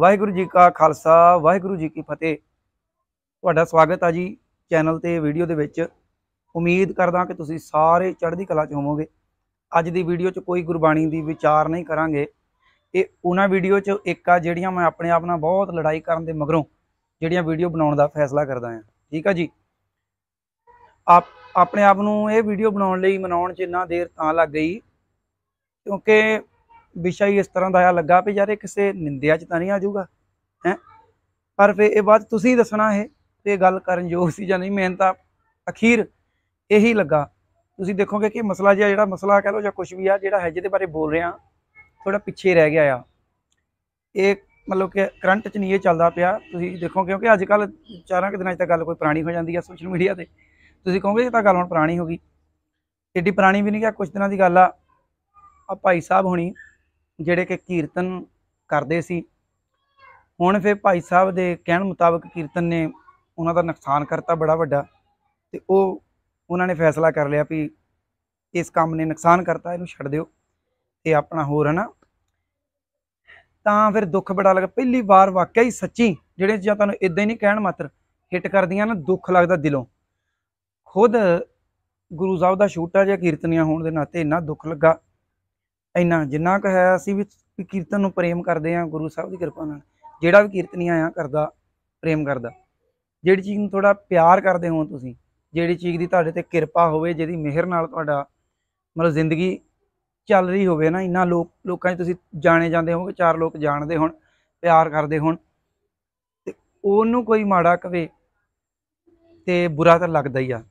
ਵਾਹਿਗੁਰੂ ਜੀ ਕਾ ਖਾਲਸਾ ਵਾਹਿਗੁਰੂ ਜੀ ਕੀ ਫਤਿਹ ਤੁਹਾਡਾ ਸਵਾਗਤ ਆ ਜੀ ਚੈਨਲ ਤੇ ਵੀਡੀਓ ਦੇ ਵਿੱਚ ਉਮੀਦ ਕਰਦਾ ਕਿ ਤੁਸੀਂ ਸਾਰੇ ਚੜ੍ਹਦੀ ਕਲਾ 'ਚ ਹੋਵੋਗੇ ਅੱਜ ਦੀ ਵੀਡੀਓ 'ਚ ਕੋਈ ਗੁਰਬਾਣੀ ਦੀ ਵਿਚਾਰ ਨਹੀਂ ਕਰਾਂਗੇ ਇਹ ਉਹਨਾਂ ਵੀਡੀਓ 'ਚ ਇੱਕ ਆ ਜਿਹੜੀਆਂ ਮੈਂ ਆਪਣੇ ਆਪ ਨਾਲ ਬਹੁਤ ਲੜਾਈ ਕਰਨ ਦੇ ਮਗਰੋਂ ਜਿਹੜੀਆਂ ਵੀਡੀਓ ਬਣਾਉਣ ਦਾ ਫੈਸਲਾ ਕਰਦਾ ਆ ਠੀਕ ਆ ਜੀ ਆਪ ਆਪਣੇ ਆਪ ਨੂੰ ਇਹ ਵੀਡੀਓ ਬਣਾਉਣ ਲਈ ਮਨਾਉਣ 'ਚ ਇੰਨਾ ਦੇਰ ਤਾਂ ਲੱਗ ਗਈ ਕਿਉਂਕਿ ਵਿਸ਼ਾ ਹੀ ਇਸ ਤਰ੍ਹਾਂ ਦਾ ਆ ਲੱਗਾ ਵੀ ਯਾਰ ਇਹ ਕਿਸੇ ਨਿੰਦਿਆ ਚ ਤਾਂ ਨਹੀਂ ਆ ਜਾਊਗਾ ਹੈ ਪਰ ਫੇ ਇਹ ਬਾਤ ਤੁਸੀਂ ਦੱਸਣਾ ਇਹ ਤੇ ਗੱਲ ਕਰਨ ਯੋਗ ਸੀ ਜਾਂ ਨਹੀਂ ਮੈਂ ਤਾਂ ਅਖੀਰ ਇਹੀ ਲੱਗਾ ਤੁਸੀਂ ਦੇਖੋਗੇ ਕਿ ਮਸਲਾ ਜਿਹੜਾ ਜਿਹੜਾ ਮਸਲਾ ਕਹ ਲੋ ਜਾਂ ਕੁਝ ਵੀ ਆ ਜਿਹੜਾ ਹੈ ਜਿਹਦੇ ਬਾਰੇ ਬੋਲ ਰਿਹਾ ਥੋੜਾ ਪਿੱਛੇ ਰਹਿ ਗਿਆ ਆ ਇਹ ਮਤਲਬ ਕਿ ਕਰੰਟ ਚ ਨਹੀਂ ਇਹ ਚੱਲਦਾ ਪਿਆ ਤੁਸੀਂ ਦੇਖੋ ਕਿਉਂਕਿ ਅੱਜ ਕੱਲ ਚਾਰਾਂ ਕਿ ਦਿਨਾਂ ਚ ਤਾਂ ਗੱਲ ਕੋਈ ਪੁਰਾਣੀ ਹੋ ਜਾਂਦੀ ਆ ਸੋਸ਼ਲ ਮੀਡੀਆ ਤੇ ਤੁਸੀਂ ਕਹੋਗੇ ਇਹ ਤਾਂ ਗੱਲ ਹੁਣ ਪੁਰਾਣੀ ਹੋ ਗਈ ਏਡੀ ਪੁਰਾਣੀ ਵੀ ਨਹੀਂ ਕਿ ਕੁਝ ਦਿਨਾਂ ਦੀ ਗੱਲ ਆ ਆ ਭਾਈ ਸਾਹਿਬ ਹੋਣੀ ਜਿਹੜੇ ਕਿ ਕੀਰਤਨ ਕਰਦੇ ਸੀ ਹੁਣ ਫਿਰ ਭਾਈ ਸਾਹਿਬ ਦੇ ਕਹਿਣ ਮੁਤਾਬਕ ਕੀਰਤਨ ਨੇ ਉਹਨਾਂ ਦਾ ਨੁਕਸਾਨ ਕਰਤਾ ਬੜਾ ਵੱਡਾ ਤੇ ਉਹ ਉਹਨਾਂ ਨੇ ਫੈਸਲਾ ਕਰ ਲਿਆ ਵੀ ਇਸ ਕੰਮ ਨੇ ਨੁਕਸਾਨ ਕਰਤਾ ਇਹਨੂੰ ਛੱਡ ਦਿਓ ਤੇ ਆਪਣਾ ਹੋਰ ਹਨਾ ਤਾਂ ਫਿਰ ਦੁੱਖ ਬੜਾ ਲੱਗਾ ਪਹਿਲੀ ਵਾਰ ਵਾਕਿਆ ਹੀ ਸੱਚੀ ਜਿਹੜੇ ਜਿਆ ਤੁਹਾਨੂੰ ਇਦਾਂ ਹੀ ਨਹੀਂ ਕਹਿਣ ਮਾਤਰ ਹਿੱਟ ਕਰਦੀਆਂ ਨਾ ਦੁੱਖ ਲੱਗਦਾ ਦਿਲੋਂ ਖੁਦ ਗੁਰੂ ਸਾਹਿਬ ਦਾ ਛੋਟਾ ਜਿਹਾ ਕੀਰਤਨੀਆਂ ਹੋਣ ਦੇ ਨਾਤੇ ਇੰਨਾ ਦੁੱਖ ਲੱਗਾ ਇੰਨਾ ਜਿੰਨਾ ਕੁ ਹੈ ਅਸੀਂ ਵੀ ਕੀਰਤਨ ਨੂੰ ਪ੍ਰੇਮ ਕਰਦੇ ਆ ਗੁਰੂ ਸਾਹਿਬ ਦੀ ਕਿਰਪਾ ਨਾਲ ਜਿਹੜਾ ਵੀ ਕੀਰਤਨੀ ਆਇਆ ਕਰਦਾ ਪ੍ਰੇਮ ਕਰਦਾ ਜਿਹੜੀ ਚੀਜ਼ ਨੂੰ ਥੋੜਾ ਪਿਆਰ ਕਰਦੇ ਹੋ ਤੁਸੀਂ ਜਿਹੜੀ ਚੀਜ਼ ਦੀ ਤੁਹਾਡੇ ਤੇ ਕਿਰਪਾ ਹੋਵੇ ਜਿਹਦੀ ਮਿਹਰ ਨਾਲ ਤੁਹਾਡਾ ਮਤਲਬ ਜ਼ਿੰਦਗੀ ਚੱਲ ਰਹੀ ਹੋਵੇ ਨਾ ਇੰਨਾ ਲੋਕ ਲੋਕਾਂ 'ਚ ਤੁਸੀਂ ਜਾਣੇ ਜਾਂਦੇ ਹੋ ਚਾਰ ਲੋਕ ਜਾਣਦੇ ਹੋਣ ਪਿਆਰ ਕਰਦੇ ਹੋਣ ਤੇ ਉਹਨੂੰ ਕੋਈ ਮਾੜਾ ਕਵੇ ਤੇ ਬੁਰਾ ਤਾਂ ਲੱਗਦਾ ਹੀ ਆ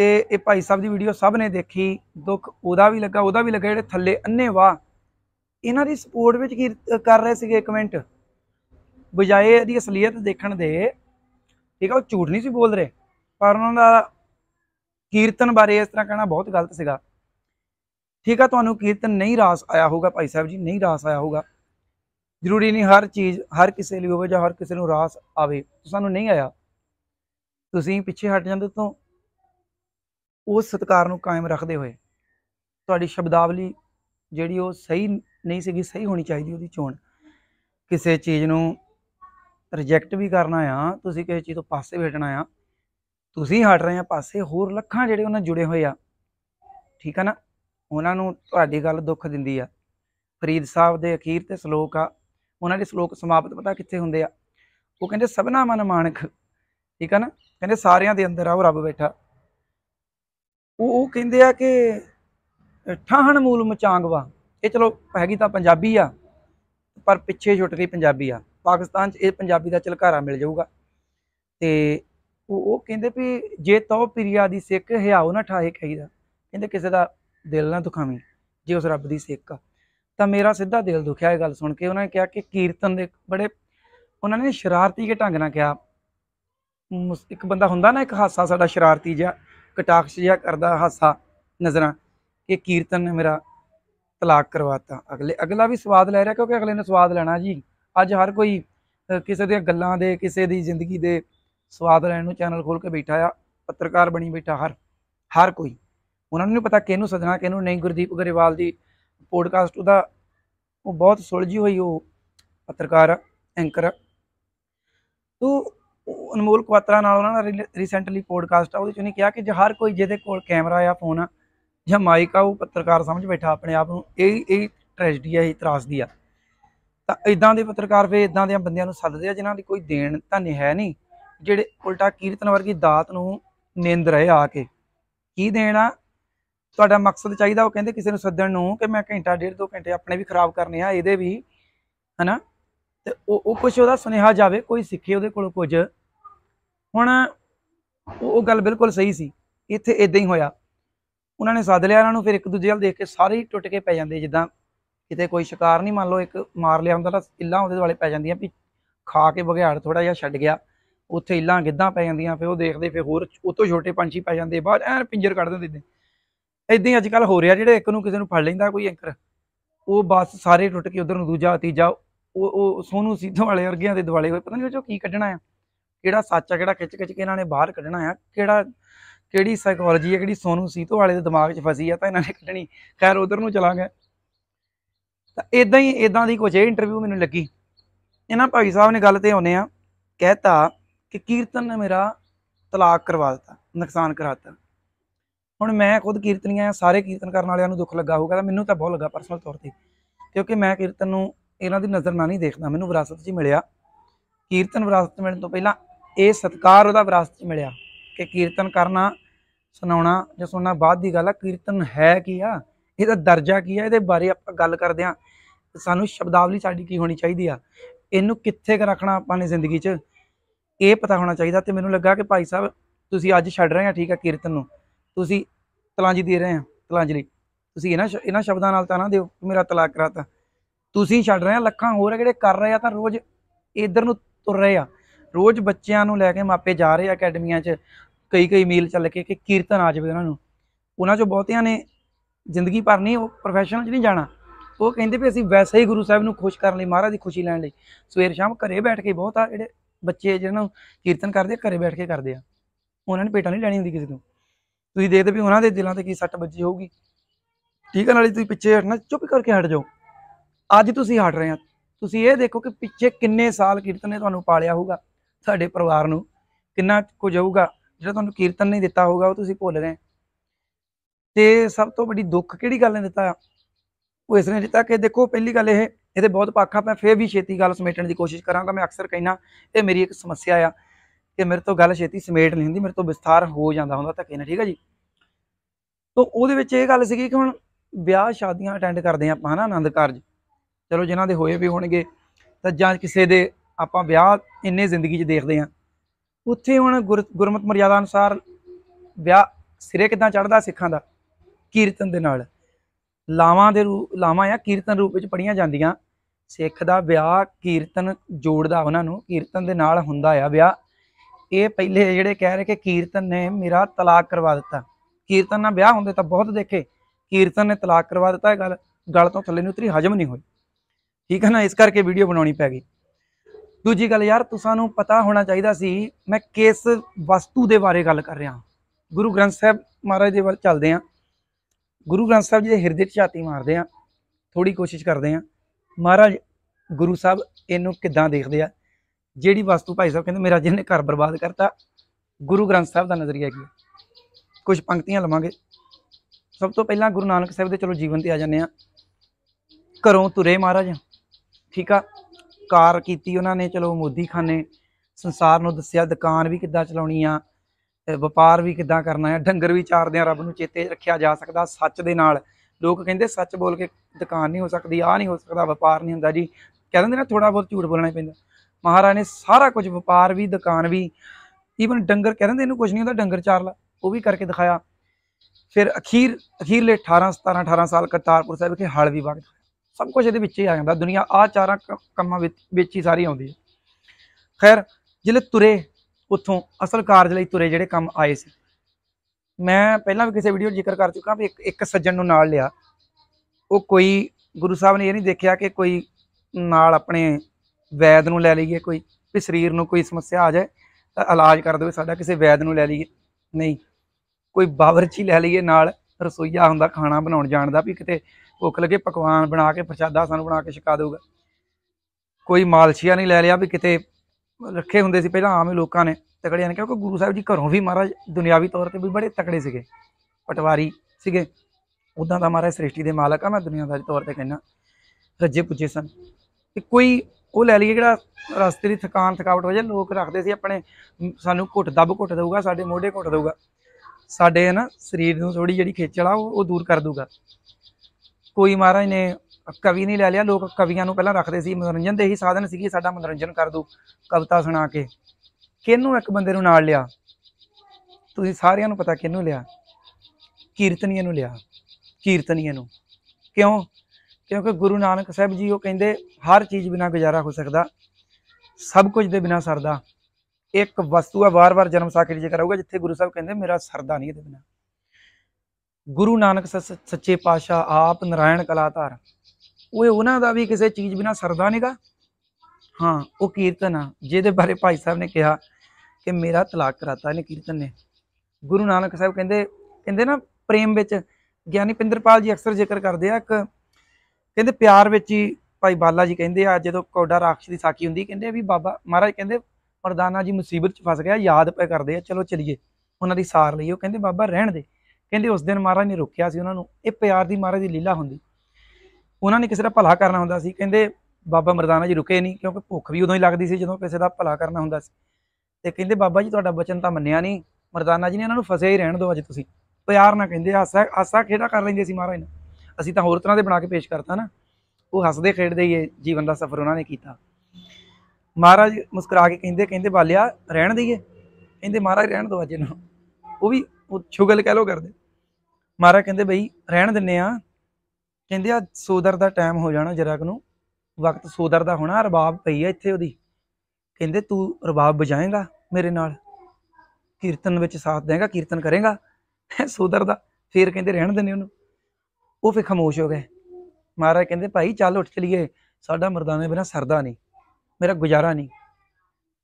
ਤੇ ਇਹ ਭਾਈ ਸਾਹਿਬ ਦੀ ਵੀਡੀਓ ਸਭ ਨੇ ਦੇਖੀ ਦੁੱਖ ਉਹਦਾ ਵੀ ਲੱਗਾ ਉਹਦਾ ਵੀ ਲੱਗਾ ਜਿਹੜੇ ਥੱਲੇ ਅੰਨੇ ਵਾ ਇਹਨਾਂ ਦੀ ਸਪੋਰਟ ਵਿੱਚ ਕੀ ਕਰ ਰਹੇ ਸੀਗੇ ਕਮੈਂਟ ਬਜਾਏ ਇਹਦੀ ਅਸਲੀਅਤ ਦੇਖਣ ਦੇ ਠੀਕ ਆ ਉਹ ਝੂਠ ਨਹੀਂ ਸੀ ਬੋਲ ਰਹੇ ਪਰ ਉਹਨਾਂ ਦਾ ਕੀਰਤਨ ਬਾਰੇ ਇਸ ਤਰ੍ਹਾਂ ਕਹਿਣਾ ਬਹੁਤ ਗਲਤ ਸੀਗਾ ਠੀਕ ਆ ਤੁਹਾਨੂੰ ਕੀਰਤਨ ਨਹੀਂ ਰਾਸ ਆਇਆ ਹੋਊਗਾ ਭਾਈ ਸਾਹਿਬ ਜੀ ਨਹੀਂ ਰਾਸ ਆਇਆ ਹੋਊਗਾ ਜ਼ਰੂਰੀ ਨਹੀਂ ਹਰ ਚੀਜ਼ ਹਰ ਕਿਸੇ ਲਈ ਹੋਵੇ ਜਾਂ ਹਰ ਕਿਸੇ ਨੂੰ ਰਾਸ ਆਵੇ ਸਾਨੂੰ ਨਹੀਂ ਆਇਆ ਤੁਸੀਂ ਪਿੱਛੇ ਹਟ ਜਾਂਦੇ ਤੋਂ ਉਸ ਸਤਕਾਰ ਨੂੰ ਕਾਇਮ ਰੱਖਦੇ ਹੋਏ ਤੁਹਾਡੀ ਸ਼ਬਦਾਵਲੀ ਜਿਹੜੀ ਉਹ ਸਹੀ ਨਹੀਂ ਸੀਗੀ ਸਹੀ ਹੋਣੀ ਚਾਹੀਦੀ ਉਹਦੀ ਚੋਣ ਕਿਸੇ ਚੀਜ਼ ਨੂੰ ਰਿਜੈਕਟ ਵੀ ਕਰਨਾ ਆ ਤੁਸੀਂ ਕਿਸੇ ਚੀਜ਼ ਤੋਂ ਪਾਸੇ ਵੇਟਣਾ ਆ ਤੁਸੀਂ ਹਟ ਰਹੇ ਆ ਪਾਸੇ ਹੋਰ ਲੱਖਾਂ ਜਿਹੜੇ ਉਹਨਾਂ ਜੁੜੇ ਹੋਏ ਆ ਠੀਕ ਆ ਨਾ ਉਹਨਾਂ ਨੂੰ ਤੁਹਾਡੀ ਗੱਲ ਦੁੱਖ ਦਿੰਦੀ ਆ ਫਰੀਦ ਸਾਹਿਬ ਦੇ ਅਖੀਰ ਤੇ ਸ਼ਲੋਕ ਆ ਉਹਨਾਂ ਦੇ ਸ਼ਲੋਕ ਸਮਾਪਤ ਪਤਾ ਕਿੱਥੇ ਹੁੰਦੇ ਆ ਉਹ ਕਹਿੰਦੇ ਸਭਨਾ ਮਨ ਮਾਨਕ ਠੀਕ ਆ ਨਾ ਕਹਿੰਦੇ ਸਾਰਿਆਂ ਦੇ ਅੰਦਰ ਆ ਉਹ ਰੱਬ ਬੈਠਾ ਉਹ ਉਹ ਕਹਿੰਦੇ ਆ ਕਿ ਠਾਹਣ ਮੂਲ ਮਚਾਂਗਵਾ ਇਹ ਚਲੋ ਹੈਗੀ ਤਾਂ ਪੰਜਾਬੀ ਆ ਪਰ ਪਿੱਛੇ ਛੁੱਟ ਗਈ ਪੰਜਾਬੀ ਆ ਪਾਕਿਸਤਾਨ 'ਚ ਇਹ ਪੰਜਾਬੀ ਦਾ ਚਲਕਾਰਾ ਮਿਲ ਜਾਊਗਾ ਤੇ ਉਹ ਉਹ ਕਹਿੰਦੇ ਵੀ ਜੇ ਤਉ ਪਿਰਿਆ ਦੀ ਸਿੱਖ ਹਿਆਉ ਨਾ ਠਾਹੇ ਕਹੀਦਾ ਕਹਿੰਦੇ ਕਿਸੇ ਦਾ ਦਿਲ ਨਾ ਦੁਖਾਵੀਂ ਜੇ ਉਸ ਰੱਬ ਦੀ ਸਿੱਖ ਆ ਤਾਂ ਮੇਰਾ ਸਿੱਧਾ ਦਿਲ ਦੁਖਿਆ ਇਹ ਗੱਲ ਸੁਣ ਕੇ ਉਹਨਾਂ ਨੇ ਕਿਹਾ ਕਿ ਕੀਰਤਨ ਦੇ ਬੜੇ ਉਹਨਾਂ ਨੇ ਸ਼ਰਾਰਤੀ ਕੇ ਢੰਗ ਨਾਲ ਕਿਹਾ ਇੱਕ ਬੰਦਾ ਹੁੰਦਾ ਨਾ ਇੱਕ ਹਾਸਾ ਸਾਡਾ ਸ਼ਰਾਰਤੀ ਜਿਹਾ ਕਟਾਕਸ਼ ਜਿਹਾ ਕਰਦਾ ਹਾਸਾ ਨਜ਼ਰਾਂ ਕਿ ਕੀਰਤਨ ਨੇ ਮੇਰਾ ਤਲਾਕ ਕਰਵਾਤਾ ਅਗਲੇ ਅਗਲਾ ਵੀ ਸਵਾਦ ਲੈ ਰਿਹਾ ਕਿਉਂਕਿ ਅਗਲੇ ਨੇ ਸਵਾਦ ਲੈਣਾ ਜੀ ਅੱਜ ਹਰ ਕੋਈ ਕਿਸੇ ਦੀਆਂ ਗੱਲਾਂ ਦੇ ਕਿਸੇ ਦੀ ਜ਼ਿੰਦਗੀ ਦੇ ਸਵਾਦ ਲੈਣ ਨੂੰ ਚੈਨਲ ਖੋਲ ਕੇ ਬੈਠਾ ਆ ਪੱਤਰਕਾਰ ਬਣੀ ਬੈਠਾ ਹਰ ਹਰ ਕੋਈ ਉਹਨਾਂ ਨੂੰ ਨਹੀਂ ਪਤਾ ਕਿਹਨੂੰ ਕਿ ਕਿਹਨੂੰ ਨਹੀਂ ਗੁਰਦੀਪ ਗਰੇਵਾਲ ਦੀ ਪੋਡਕਾਸਟ ਉਹਦਾ ਉਹ ਬਹੁਤ ਸੁਲਝੀ ਹੋਈ ਉਹ ਪੱਤਰਕਾਰ ਐਂਕਰ ਤੂੰ ਅਨਮੋਲ ਕੁਆਤਰਾ ਨਾਲ ਉਹਨਾਂ ਦਾ ਰੀਸੈਂਟਲੀ ਪੋਡਕਾਸਟ ਆ ਉਹਦੇ ਚ ਉਹਨੇ ਕਿਹਾ ਕਿ ਜੇ ਹਰ ਕੋਈ ਜਿਹਦੇ ਕੋਲ ਕੈਮਰਾ ਆ ਫੋਨ ਆ ਜਾਂ ਮਾਈਕ ਆ ਉਹ ਪੱਤਰਕਾਰ ਸਮਝ ਬੈਠਾ ਆਪਣੇ ਆਪ ਨੂੰ ਇਹ ਇਹ ਟ੍ਰੈਜਡੀ ਆ ਇਹ ਤਰਾਸਦੀ ਆ ਤਾਂ ਇਦਾਂ ਦੇ ਪੱਤਰਕਾਰ ਫੇ ਇਦਾਂ ਦੇ ਬੰਦਿਆਂ ਨੂੰ ਸੱਦਦੇ ਆ ਜਿਨ੍ਹਾਂ ਦੀ ਕੋਈ ਦੇਣ ਤਾਂ ਨਹੀਂ ਹੈ ਨਹੀਂ ਜਿਹੜੇ ਉਲਟਾ ਕੀਰਤਨ ਵਰਗੀ ਦਾਤ ਨੂੰ ਨਿੰਦ ਰਹੇ ਆ ਕੇ ਕੀ ਦੇਣਾ ਤੁਹਾਡਾ ਮਕਸਦ ਚਾਹੀਦਾ ਉਹ ਕਹਿੰਦੇ ਕਿਸੇ ਨੂੰ ਸੱਦਣ ਨੂੰ ਕਿ ਮੈਂ ਘੰਟਾ ਡੇਢ ਦੋ ਘੰਟੇ ਆਪਣੇ ਵੀ ਖਰਾਬ ਕਰਨੇ ਆ ਇਹਦੇ ਵੀ ਹਨਾ ਤੇ ਉਹ ਉਹ ਕੁਝ ਉਹਦਾ ਸੁਨੇਹਾ ਜਾਵੇ ਕੋਈ ਸਿੱਖੇ ਉਹਦੇ ਕੋਲ ਕੁਝ ਹੁਣ ਉਹ ਗੱਲ ਬਿਲਕੁਲ ਸਹੀ ਸੀ ਇੱਥੇ ਇਦਾਂ ਹੀ ਹੋਇਆ ਉਹਨਾਂ ਨੇ ਸੱਦ ਲਿਆ ਇਹਨਾਂ ਨੂੰ ਫਿਰ ਇੱਕ ਦੂਜੇ ਨਾਲ ਦੇਖ ਕੇ ਸਾਰੇ ਟੁੱਟ ਕੇ ਪੈ ਜਾਂਦੇ ਜਿੱਦਾਂ ਕਿਤੇ ਕੋਈ ਸ਼ਿਕਾਰ ਨਹੀਂ ਮੰਨ ਲਓ ਇੱਕ ਮਾਰ ਲਿਆ ਹੁੰਦਾ ਤਾਂ ਇੱਲਾਂ ਉਹਦੇ ਦੁਆਲੇ ਪੈ ਜਾਂਦੀਆਂ ਵੀ ਖਾ ਕੇ ਬਗਿਆੜ ਥੋੜਾ ਜਿਹਾ ਛੱਡ ਗਿਆ ਉੱਥੇ ਇੱਲਾਂ ਕਿੱਦਾਂ ਪੈ ਜਾਂਦੀਆਂ ਫਿਰ ਉਹ ਦੇਖਦੇ ਫਿਰ ਹੋਰ ਉਤੋਂ ਛੋਟੇ ਪੰਛੀ ਪੈ ਜਾਂਦੇ ਬਾਅਦ ਐਨ ਪਿੰਜਰ ਕੱਢ ਦਿੰਦੇ ਨੇ ਇਦਾਂ ਹੀ ਅੱਜ ਕੱਲ ਹੋ ਰਿਹਾ ਜਿਹੜੇ ਇੱਕ ਨੂੰ ਕਿਸੇ ਨੂੰ ਫੜ ਲੈਂਦਾ ਕੋਈ ਐਂਕਰ ਉਹ ਬਸ ਸਾਰੇ ਟੁੱਟ ਕੇ ਉਧਰ ਨੂੰ ਦੂਜਾ ਤੀਜਾ ਉਹ ਉਹ ਸੋਨੂ ਸਿੱਧੂ ਵਾਲੇ ਵਰਗਿਆਂ ਦੇ ਦਿਵਾਲੇ ਹੋਏ ਪਤਾ ਨਹੀਂ ਉਹ ਚੋਂ ਕੀ ਕੱਢਣਾ ਆ ਕਿਹੜਾ ਸੱਚ ਆ ਕਿਹੜਾ ਖਿੱਚ ਖਿੱਚ ਕੇ ਇਹਨਾਂ ਨੇ ਬਾਹਰ ਕੱਢਣਾ ਆ ਕਿਹੜਾ ਕਿਹੜੀ ਸਾਈਕੋਲੋਜੀ ਆ ਕਿਹੜੀ ਸੋਨੂ ਸੀਤੋ ਵਾਲੇ ਦੇ ਦਿਮਾਗ 'ਚ ਫਸੀ ਆ ਤਾਂ ਇਹਨਾਂ ਨੇ ਕੱਢਣੀ ਖੈਰ ਉਧਰ ਨੂੰ ਚਲਾ ਗਿਆ ਤਾਂ ਇਦਾਂ ਹੀ ਇਦਾਂ ਦੀ ਕੁਝ ਇਹ ਇੰਟਰਵਿਊ ਮੈਨੂੰ ਲੱਗੀ ਇਹਨਾਂ ਭਾਈ ਸਾਹਿਬ ਨੇ ਗੱਲ ਤੇ ਆਉਨੇ ਆ ਕਹਤਾ ਕਿ ਕੀਰਤਨ ਨੇ ਮੇਰਾ ਤਲਾਕ ਕਰਵਾ ਦਿੱਤਾ ਨੁਕਸਾਨ ਕਰਾਤਾ ਹੁਣ ਮੈਂ ਖੁਦ ਕੀਰਤਨੀਆਂ ਆ ਸਾਰੇ ਕੀਰਤਨ ਕਰਨ ਵਾਲਿਆਂ ਨੂੰ ਦੁੱਖ ਲੱਗਾ ਹੋਊਗਾ ਤਾਂ ਮੈਨੂੰ ਤਾਂ ਬਹੁਤ ਲੱਗਾ ਪਰਸਨਲ ਤੌਰ ਤੇ ਕਿਉਂਕਿ ਮੈਂ ਕੀਰਤਨ ਨੂੰ ਇਹਨਾਂ ਦੀ ਨਜ਼ਰ ਨਾਲ ਨਹੀਂ ਦੇਖਦਾ ਮੈਨੂੰ ਵਿਰਾਸਤ 'ਚ ਮਿਲਿਆ ਕੀਰਤਨ ਵਿਰਾਸਤ ਮਿਲਣ ਤੋਂ ਪਹਿਲਾਂ ਇਹ ਸਤਕਾਰ ਉਹਦਾ ਵਿਰਾਸਤ 'ਚ ਮਿਲਿਆ ਕਿ ਕੀਰਤਨ ਕਰਨਾ ਸੁਣਾਉਣਾ ਜਾਂ ਸੁਣਨਾ ਬਾਅਦ ਦੀ ਗੱਲ ਆ ਕੀਰਤਨ ਹੈ ਕੀ ਆ ਇਹਦਾ ਦਰਜਾ ਕੀ ਆ ਇਹਦੇ ਬਾਰੇ ਆਪਾਂ ਗੱਲ ਕਰਦੇ ਆ ਸਾਨੂੰ ਸ਼ਬਦਾਵਲੀ ਸਾਡੀ ਕੀ ਹੋਣੀ ਚਾਹੀਦੀ ਆ ਇਹਨੂੰ ਕਿੱਥੇ ਕ ਰੱਖਣਾ ਆਪਾਂ ਨੇ ਜ਼ਿੰਦਗੀ 'ਚ ਇਹ ਪਤਾ ਹੋਣਾ ਚਾਹੀਦਾ ਤੇ ਮੈਨੂੰ ਲੱਗਾ ਕਿ ਭਾਈ ਸਾਹਿਬ ਤੁਸੀਂ ਅੱਜ ਛੱਡ ਰਹੇ ਆ ਠੀਕ ਆ ਕੀਰਤਨ ਨੂੰ ਤੁਸੀਂ ਤਲਾਂਜੀ ਦੇ ਰਹੇ ਆ ਤਲਾਂਜਲੀ ਤੁਸੀਂ ਇਹਨਾਂ ਇਹਨਾਂ ਸ਼ਬਦਾਂ ਨਾਲ ਤਾਂ ਨਾ ਦਿਓ ਮੇਰਾ ਤਲਾਕ ਕਰਾਤਾ ਤੁਸੀਂ ਛੱਡ ਰਹੇ ਆ ਲੱਖਾਂ ਹੋਰ ਜਿਹੜੇ ਕਰ ਰਹੇ ਆ ਤਾਂ ਰੋਜ਼ ਇਧਰ ਨੂੰ ਤੁਰ ਰਹੇ ਆ ਰੋਜ਼ ਬੱਚਿਆਂ ਨੂੰ ਲੈ ਕੇ ਮਾਪੇ ਜਾ ਰਹੇ ਅਕੈਡਮੀਆਂ 'ਚ ਕਈ ਕਈ ਮੀਲ ਚੱਲ ਕੇ ਕਿ ਕੀਰਤਨ ਆ ਜਾਵੇ ਉਹਨਾਂ ਨੂੰ ਉਹਨਾਂ 'ਚੋਂ ਬਹੁਤਿਆਂ ਨੇ ਜ਼ਿੰਦਗੀ ਭਰ ਨਹੀਂ ਉਹ ਪ੍ਰੋਫੈਸ਼ਨਲ 'ਚ ਨਹੀਂ ਜਾਣਾ ਉਹ ਕਹਿੰਦੇ ਵੀ ਅਸੀਂ ਵੈਸੇ ਹੀ ਗੁਰੂ ਸਾਹਿਬ ਨੂੰ ਖੁਸ਼ ਕਰਨ ਲਈ ਮਹਾਰਾਜ ਦੀ ਖੁਸ਼ੀ ਲੈਣ ਲਈ ਸਵੇਰ ਸ਼ਾਮ ਘਰੇ ਬੈਠ ਕੇ ਬਹੁਤ ਆ ਜਿਹੜੇ ਬੱਚੇ ਜਿਹਨਾਂ ਨੂੰ ਕੀਰਤਨ ਕਰਦੇ ਘਰੇ ਬੈਠ ਕੇ ਕਰਦੇ ਆ ਉਹਨਾਂ ਨੇ ਪੇਟਾਂ ਨਹੀਂ ਲੈਣੀ ਹੁੰਦੀ ਕਿਸੇ ਤੋਂ ਤੁਸੀਂ ਦੇਖਦੇ ਵੀ ਉਹਨਾਂ ਦੇ ਦਿਲਾਂ ਤੇ ਕੀ ਸੱਟ ਵੱਜੀ ਹੋਊਗੀ ਠੀਕ ਹੈ ਨਾਲੇ ਤੁਸੀਂ ਪਿੱਛੇ ਹਟਣਾ ਚੁੱਪ ਕਰਕੇ ਹਟ ਜਾਓ ਅੱਜ ਤੁਸੀਂ ਹਟ ਰਹੇ ਆ ਤੁਸੀਂ ਇਹ ਦੇਖੋ ਕਿ ਪਿੱਛੇ ਕਿੰਨੇ ਸਾਲ ਕੀਰਤਨ ਨੇ ਤੁਹਾਨੂੰ ਪਾਲਿਆ ਹੋਊਗਾ ਸਾਡੇ ਪਰਿਵਾਰ ਨੂੰ ਕਿੰਨਾ ਕੁ ਆਊਗਾ ਜਿਹੜਾ ਤੁਹਾਨੂੰ ਕੀਰਤਨ ਨਹੀਂ ਦਿੱਤਾ ਹੋਊਗਾ ਉਹ ਤੁਸੀਂ ਭੁੱਲ ਰਹੇ ਤੇ ਸਭ ਤੋਂ ਵੱਡੀ ਦੁੱਖ ਕਿਹੜੀ ਗੱਲ ਨੇ ਦਿੱਤਾ ਉਹ ਇਸ ਨੇ ਦਿੱਤਾ ਕਿ ਦੇਖੋ ਪਹਿਲੀ ਗੱਲ ਇਹ ਇਹਦੇ ਬਹੁਤ ਪਾਖਾ ਮੈਂ ਫੇਰ ਵੀ ਛੇਤੀ ਗੱਲ ਸਮੇਟਣ ਦੀ ਕੋਸ਼ਿਸ਼ ਕਰਾਂਗਾ ਮੈਂ ਅਕਸਰ ਕਹਿਣਾ ਇਹ ਮੇਰੀ ਇੱਕ ਸਮੱਸਿਆ ਆ ਕਿ ਮੇਰੇ ਤੋਂ ਗੱਲ ਛੇਤੀ ਸਮੇਟ ਨਹੀਂ ਹੁੰਦੀ ਮੇਰੇ ਤੋਂ ਵਿਸਥਾਰ ਹੋ ਜਾਂਦਾ ਹੁੰਦਾ ਧੱਕੇ ਨਾਲ ਠੀਕ ਹੈ ਜੀ ਤੋਂ ਉਹਦੇ ਵਿੱਚ ਇਹ ਗੱਲ ਸੀਗੀ ਕਿ ਹੁਣ ਵਿਆਹ ਸ਼ਾਦੀਆਂ ਅਟੈਂਡ ਕਰਦੇ ਆਪਾਂ ਹਨਾ ਆਨੰਦ ਕਾਰਜ ਚਲੋ ਜਿਨ੍ਹਾਂ ਦੇ ਹੋਏ ਵੀ ਹੋਣਗੇ ਤਾਂ ਜਾਂ ਕਿਸੇ ਦੇ ਆਪਾਂ ਵਿਆਹ ਇੰਨੇ ਜ਼ਿੰਦਗੀ 'ਚ ਦੇਖਦੇ ਆ ਉੱਥੇ ਹੁਣ ਗੁਰਮਤ ਮਰਿਆਦਾ ਅਨੁਸਾਰ ਵਿਆਹ ਸਿਰੇ ਕਿਦਾਂ ਚੜਦਾ ਸਿੱਖਾਂ ਦਾ ਕੀਰਤਨ ਦੇ ਨਾਲ ਲਾਵਾਂ ਦੇ ਰੂਪ ਲਾਵਾਂ ਆ ਕੀਰਤਨ ਰੂਪ ਵਿੱਚ ਪੜੀਆਂ ਜਾਂਦੀਆਂ ਸਿੱਖ ਦਾ ਵਿਆਹ ਕੀਰਤਨ ਜੋੜਦਾ ਉਹਨਾਂ ਨੂੰ ਕੀਰਤਨ ਦੇ ਨਾਲ ਹੁੰਦਾ ਆ ਵਿਆਹ ਇਹ ਪਹਿਲੇ ਜਿਹੜੇ ਕਹਿ ਰਹੇ ਕਿ ਕੀਰਤਨ ਨੇ ਮੇਰਾ ਤਲਾਕ ਕਰਵਾ ਦਿੱਤਾ ਕੀਰਤਨ ਨਾਲ ਵਿਆਹ ਹੁੰਦੇ ਤਾਂ ਬਹੁਤ ਦੇਖੇ ਕੀਰਤਨ ਨੇ ਤਲਾਕ ਕਰਵਾ ਦਿੱਤਾ ਇਹ ਗੱਲ ਗੱਲ ਤੋਂ ਥੱਲੇ ਨੂੰ ਉਤਰੀ ਹਜਮ ਨਹੀਂ ਹੋਈ ਠੀਕ ਹੈ ਨਾ ਇਸ ਕਰਕੇ ਵੀਡੀਓ ਬਣਾਉਣੀ ਪੈ ਗਈ ਦੂਜੀ ਗੱਲ ਯਾਰ ਤੁਸਾਂ ਨੂੰ ਪਤਾ ਹੋਣਾ ਚਾਹੀਦਾ ਸੀ ਮੈਂ ਕਿਸ ਵਸਤੂ ਦੇ ਬਾਰੇ ਗੱਲ ਕਰ ਰਿਹਾ ਗੁਰੂ ਗ੍ਰੰਥ ਸਾਹਿਬ ਮਹਾਰਾਜ ਦੇ ਵੱਲ ਚੱਲਦੇ ਆ ਗੁਰੂ ਗ੍ਰੰਥ ਸਾਹਿਬ ਜੀ ਦੇ ਹਿਰਦੇ 'ਚ ਝਾਤੀ ਮਾਰਦੇ ਆ ਥੋੜੀ ਕੋਸ਼ਿਸ਼ ਕਰਦੇ ਆ ਮਹਾਰਾਜ ਗੁਰੂ ਸਾਹਿਬ ਇਹਨੂੰ ਕਿੱਦਾਂ ਦੇਖਦੇ ਆ ਜਿਹੜੀ ਵਸਤੂ ਭਾਈ ਸਾਹਿਬ ਕਹਿੰਦੇ ਮੇਰਾ ਜਿਹਨੇ ਘਰ ਬਰਬਾਦ ਕਰਤਾ ਗੁਰੂ ਗ੍ਰੰਥ ਸਾਹਿਬ ਦਾ ਨਜ਼ਰੀਆ ਕੀ ਕੁਝ ਪੰਕਤੀਆਂ ਲਵਾਂਗੇ ਸਭ ਤੋਂ ਪਹਿਲਾਂ ਗੁਰੂ ਨਾਨਕ ਸਾਹਿਬ ਦੇ ਚਲੋ ਜੀਵਨ ਤੇ ਆ ਜਾਂਦੇ ਆ ਘਰੋਂ ਤੁਰੇ ਮਹਾਰਾਜ ਠੀਕ ਆ ਕਾਰ ਕੀਤੀ ਉਹਨਾਂ ਨੇ ਚਲੋ ਮੋਦੀਖਾਨੇ ਸੰਸਾਰ ਨੂੰ ਦੱਸਿਆ ਦੁਕਾਨ ਵੀ ਕਿੱਦਾਂ ਚਲਾਉਣੀ ਆ ਵਪਾਰ ਵੀ ਕਿੱਦਾਂ ਕਰਨਾ ਆ ਡੰਗਰ ਵੀ ਚਾਰਦੇ ਆ ਰੱਬ ਨੂੰ ਚੇਤੇ ਰੱਖਿਆ ਜਾ ਸਕਦਾ ਸੱਚ ਦੇ ਨਾਲ ਲੋਕ ਕਹਿੰਦੇ ਸੱਚ ਬੋਲ ਕੇ ਦੁਕਾਨ ਨਹੀਂ ਹੋ ਸਕਦੀ ਆ ਨਹੀਂ ਹੋ ਸਕਦਾ ਵਪਾਰ ਨਹੀਂ ਹੁੰਦਾ ਜੀ ਕਹਿੰਦੇ ਨੇ ਥੋੜਾ ਬਹੁਤ ਝੂਠ ਬੋਲਣਾ ਪੈਂਦਾ ਮਹਾਰਾਜ ਨੇ ਸਾਰਾ ਕੁਝ ਵਪਾਰ ਵੀ ਦੁਕਾਨ ਵੀ ਈਵਨ ਡੰਗਰ ਕਹਿੰਦੇ ਇਹਨੂੰ ਕੁਝ ਨਹੀਂ ਹੁੰਦਾ ਡੰਗਰ ਚਾਰ ਲਾ ਉਹ ਵੀ ਕਰਕੇ ਦਿਖਾਇਆ ਫਿਰ ਅਖੀਰ ਅਖੀਰਲੇ 18 17 18 ਸਾਲ ਕਰਤਾਰਪੁਰ ਸਾਹਿਬ ਵਿਖੇ ਹਲ ਵੀ ਵਗਦਾ ਸਭ ਕੁਝ ਇਹਦੇ ਵਿੱਚ ਹੀ ਆ ਜਾਂਦਾ ਦੁਨੀਆ ਆ ਚਾਰਾਂ ਕੰਮਾਂ ਵਿੱਚ ਹੀ ਸਾਰੀ ਆਉਂਦੀ ਹੈ ਖੈਰ ਜਿਹੜੇ ਤੁਰੇ ਉੱਥੋਂ ਅਸਲ ਕਾਰਜ ਲਈ ਤੁਰੇ ਜਿਹੜੇ ਕੰਮ ਆਏ ਸੀ ਮੈਂ ਪਹਿਲਾਂ ਵੀ ਕਿਸੇ ਵੀਡੀਓ ਜ਼ਿਕਰ ਕਰ ਚੁੱਕਾ ਵੀ ਇੱਕ ਇੱਕ ਸੱਜਣ ਨੂੰ ਨਾਲ ਲਿਆ ਉਹ ਕੋਈ ਗੁਰੂ ਸਾਹਿਬ ਨੇ ਇਹ ਨਹੀਂ ਦੇਖਿਆ ਕਿ ਕੋਈ ਨਾਲ ਆਪਣੇ ਵੈਦ ਨੂੰ ਲੈ ਲਈਏ ਕੋਈ ਵੀ ਸਰੀਰ ਨੂੰ ਕੋਈ ਸਮੱਸਿਆ ਆ ਜਾਏ ਤਾਂ ਇਲਾਜ ਕਰ ਦੇਵੇ ਸਾਡਾ ਕਿਸੇ ਵੈਦ ਨੂੰ ਲੈ ਲਈਏ ਨਹੀਂ ਕੋਈ ਬਾਵਰਚੀ ਲੈ ਲਈਏ ਨਾਲ ਰਸੋਈਆ ਹੁੰਦਾ ਖਾਣਾ ਬਣਾਉਣ ਜਾਣਦਾ ਵੀ ਕਿਤੇ ਭੁੱਖ ਲੱਗੇ ਪਕਵਾਨ ਬਣਾ ਕੇ ਪ੍ਰਸ਼ਾਦਾ ਸਾਨੂੰ ਬਣਾ ਕੇ ਛਕਾ ਦੇਊਗਾ ਕੋਈ ਮਾਲਸ਼ੀਆ ਨਹੀਂ ਲੈ ਲਿਆ ਵੀ ਕਿਤੇ ਰੱਖੇ ਹੁੰਦੇ ਸੀ ਪਹਿਲਾਂ ਆਮ ਹੀ ਲੋਕਾਂ ਨੇ ਤਕੜਿਆਂ ਨੇ ਕਿਉਂਕਿ ਗੁਰੂ ਸਾਹਿਬ ਜੀ ਘਰੋਂ ਵੀ ਮਹਾਰਾਜ ਦੁਨਿਆਵੀ ਤੌਰ ਤੇ ਵੀ ਬੜੇ ਤਕੜੇ ਸੀਗੇ ਪਟਵਾਰੀ ਸੀਗੇ ਉਦਾਂ ਦਾ ਮਹਾਰਾਜ ਸ੍ਰਿਸ਼ਟੀ ਦੇ ਮਾਲਕ ਆ ਮੈਂ ਦੁਨੀਆਦਾਰੀ ਤੌਰ ਤੇ ਕਹਿੰਨਾ ਰੱਜੇ ਪੁੱਜੇ ਸਨ ਤੇ ਕੋਈ ਉਹ ਲੈ ਲਈਏ ਜਿਹੜਾ ਰਸਤੇ ਦੀ ਥਕਾਨ ਥਕਾਵਟ ਵਜੇ ਲੋਕ ਰੱਖਦੇ ਸੀ ਆਪਣੇ ਸਾਨੂੰ ਘੁੱਟ ਦੱਬ ਘੁੱਟ ਦੇਊਗਾ ਸਾਡੇ ਮੋਢੇ ਘੁੱਟ ਦੇਊਗਾ ਸਾਡੇ ਨਾ ਸਰੀਰ ਨੂੰ ਥੋੜੀ ਜਿਹੜੀ ਖੇਚਲ ਆ ਉਹ ਦੂਰ ਕਰ ਦੇਊਗਾ ਕੋਈ ਮਹਾਰਾਜ ਨੇ ਕਵੀ ਨਹੀਂ ਲੈ ਲਿਆ ਲੋਕ ਕਵੀਆਂ ਨੂੰ ਪਹਿਲਾਂ ਰੱਖਦੇ ਸੀ ਮਨੋਰੰਜਨ ਦੇ ਹੀ ਸਾਧਨ ਸੀ ਸਾਡਾ ਮਨੋਰੰਜਨ ਕਰ ਦੋ ਕਵਿਤਾ ਸੁਣਾ ਕੇ ਕਿਹਨੂੰ ਇੱਕ ਬੰਦੇ ਨੂੰ ਨਾਲ ਲਿਆ ਤੁਸੀਂ ਸਾਰਿਆਂ ਨੂੰ ਪਤਾ ਕਿਹਨੂੰ ਲਿਆ ਕੀਰਤਨੀਆਂ ਨੂੰ ਲਿਆ ਕੀਰਤਨੀਆਂ ਨੂੰ ਕਿਉਂ ਕਿਉਂਕਿ ਗੁਰੂ ਨਾਨਕ ਸਾਹਿਬ ਜੀ ਉਹ ਕਹਿੰਦੇ ਹਰ ਚੀਜ਼ ਬਿਨਾ ਗੁਜ਼ਾਰਾ ਹੋ ਸਕਦਾ ਸਭ ਕੁਝ ਦੇ ਬਿਨਾ ਸਰਦਾ ਇੱਕ ਵਸਤੂ ਆ ਵਾਰ-ਵਾਰ ਜਨਮ ਸਾਖੀ ਜੇ ਕਰਾਊਗਾ ਜਿੱਥੇ ਗੁਰੂ ਸਾਹਿਬ ਕਹਿੰਦੇ ਮੇਰਾ ਸਰਦਾ ਨਹੀਂ ਇਹਦੇ ਬਿਨਾ ਗੁਰੂ ਨਾਨਕ ਸੱਚੇ ਪਾਤਸ਼ਾਹ ਆਪ ਨਾਰਾਇਣ ਕਲਾਤਾਰ ਉਹ ਉਹਨਾਂ ਦਾ ਵੀ ਕਿਸੇ ਚੀਜ਼ ਬਿਨਾ ਸਰਦਾ ਨਹੀਂਗਾ ਹਾਂ ਉਹ ਕੀਰਤਨ ਆ ਜਿਹਦੇ ਬਾਰੇ ਭਾਈ ਸਾਹਿਬ ਨੇ ਕਿਹਾ ਕਿ ਮੇਰਾ ਤਲਾਕ ਕਰਾਤਾ ਨੇ ਕੀਰਤਨ ਨੇ ਗੁਰੂ ਨਾਨਕ ਸਾਹਿਬ ਕਹਿੰਦੇ ਕਹਿੰਦੇ ਨਾ ਪ੍ਰੇਮ ਵਿੱਚ ਗਿਆਨੀ ਪਿੰਦਰਪਾਲ ਜੀ ਅਕਸਰ ਜ਼ਿਕਰ ਕਰਦੇ ਆ ਇੱਕ ਕਹਿੰਦੇ ਪਿਆਰ ਵਿੱਚ ਹੀ ਭਾਈ ਬਾਲਾ ਜੀ ਕਹਿੰਦੇ ਆ ਜਦੋਂ ਕੌਡਾ ਰਾਖਸ਼ ਦੀ ਸਾਖੀ ਹੁੰਦੀ ਕਹਿੰਦੇ ਵੀ ਬਾਬਾ ਮਹਾਰਾਜ ਕਹਿੰਦੇ ਮਰਦਾਨਾ ਜੀ ਮੁਸੀਬਤ 'ਚ ਫਸ ਗਿਆ ਯਾਦ ਪਏ ਕਰਦੇ ਆ ਚਲੋ ਚਲੀਏ ਉਹਨਾਂ ਦੀ ਸਾਰ ਲਈ ਉਹ ਕਹਿੰਦੇ ਬਾਬਾ ਰਹਿਣ ਦੇ ਕਹਿੰਦੇ ਉਸ ਦਿਨ ਮਹਾਰਾਜ ਨੇ ਰੋਕਿਆ ਸੀ ਉਹਨਾਂ ਨੂੰ ਇਹ ਪਿਆਰ ਦੀ ਮਹਾਰਾਜ ਦੀ ਲੀਲਾ ਹੁੰਦੀ ਉਹਨਾਂ ਨੇ ਕਿਸੇ ਦਾ ਭਲਾ ਕਰਨਾ ਹੁੰਦਾ ਸੀ ਕਹਿੰਦੇ ਬਾਬਾ ਮਰਦਾਨਾ ਜੀ ਰੁਕੇ ਨਹੀਂ ਕਿਉਂਕਿ ਭੁੱਖ ਵੀ ਉਦੋਂ ਹੀ ਲੱਗਦੀ ਸੀ ਜਦੋਂ ਕਿਸੇ ਦਾ ਭਲਾ ਕਰਨਾ ਹੁੰਦਾ ਸੀ ਤੇ ਕਹਿੰਦੇ ਬਾਬਾ ਜੀ ਤੁਹਾਡਾ ਬਚਨ ਤਾਂ ਮੰਨਿਆ ਨਹੀਂ ਮਰਦਾਨਾ ਜੀ ਨੇ ਇਹਨਾਂ ਨੂੰ ਫਸਿਆ ਹੀ ਰਹਿਣ ਦਿਓ ਅੱਜ ਤੁਸੀਂ ਪਿਆਰ ਨਾ ਕਹਿੰਦੇ ਆਸਾ ਆਸਾ ਖੇੜਾ ਕਰ ਲੈਂਦੇ ਸੀ ਮਹਾਰਾਜ ਨੇ ਅਸੀਂ ਤਾਂ ਹੋਰ ਤਰ੍ਹਾਂ ਦੇ ਬਣਾ ਕੇ ਪੇਸ਼ ਕਰਤਾ ਨਾ ਉਹ ਹੱਸਦੇ ਖੇਡਦੇ ਹੀ ਜੀਵਨ ਦਾ ਸਫ਼ਰ ਉਹਨਾਂ ਨੇ ਕੀਤਾ ਮਹਾਰਾਜ ਮੁਸਕਰਾ ਕੇ ਕਹਿੰਦੇ ਕਹਿੰਦੇ ਬਾਲਿਆ ਰਹਿਣ ਦਈਏ ਕਹਿੰਦੇ ਮਹਾਰਾਜ ਰਹਿਣ ਦਿਓ ਅੱਜ ਇਹਨੂੰ ਉਹ ਵੀ ਉਹ ਛੁਗਲ ਕਹਿ ਲੋ ਕਰਦੇ ਮਹਾਰਾ ਕਹਿੰਦੇ ਬਈ ਰਹਿਣ ਦਿੰਨੇ ਆ ਕਹਿੰਦੇ ਆ ਸੋਦਰ ਦਾ ਟਾਈਮ ਹੋ ਜਾਣਾ ਜਰਾਕ ਨੂੰ ਵਕਤ ਸੋਦਰ ਦਾ ਹੋਣਾ ਰਬਾਬ ਪਈ ਆ ਇੱਥੇ ਉਹਦੀ ਕਹਿੰਦੇ ਤੂੰ ਰਬਾਬ ਵਜਾਏਗਾ ਮੇਰੇ ਨਾਲ ਕੀਰਤਨ ਵਿੱਚ ਸਾਥ ਦੇਗਾ ਕੀਰਤਨ ਕਰੇਗਾ ਸੋਦਰ ਦਾ ਫੇਰ ਕਹਿੰਦੇ ਰਹਿਣ ਦਿੰਨੇ ਉਹਨੂੰ ਉਹ ਫੇ ਖਮੋਸ਼ ਹੋ ਗਏ ਮਹਾਰਾ ਕਹਿੰਦੇ ਭਾਈ ਚੱਲ ਉੱਠ ਚਲੀਏ ਸਾਡਾ ਮਰਦਾਨੇ ਬਿਨਾ ਸਰਦਾ ਨਹੀਂ ਮੇਰਾ ਗੁਜ਼ਾਰਾ ਨਹੀਂ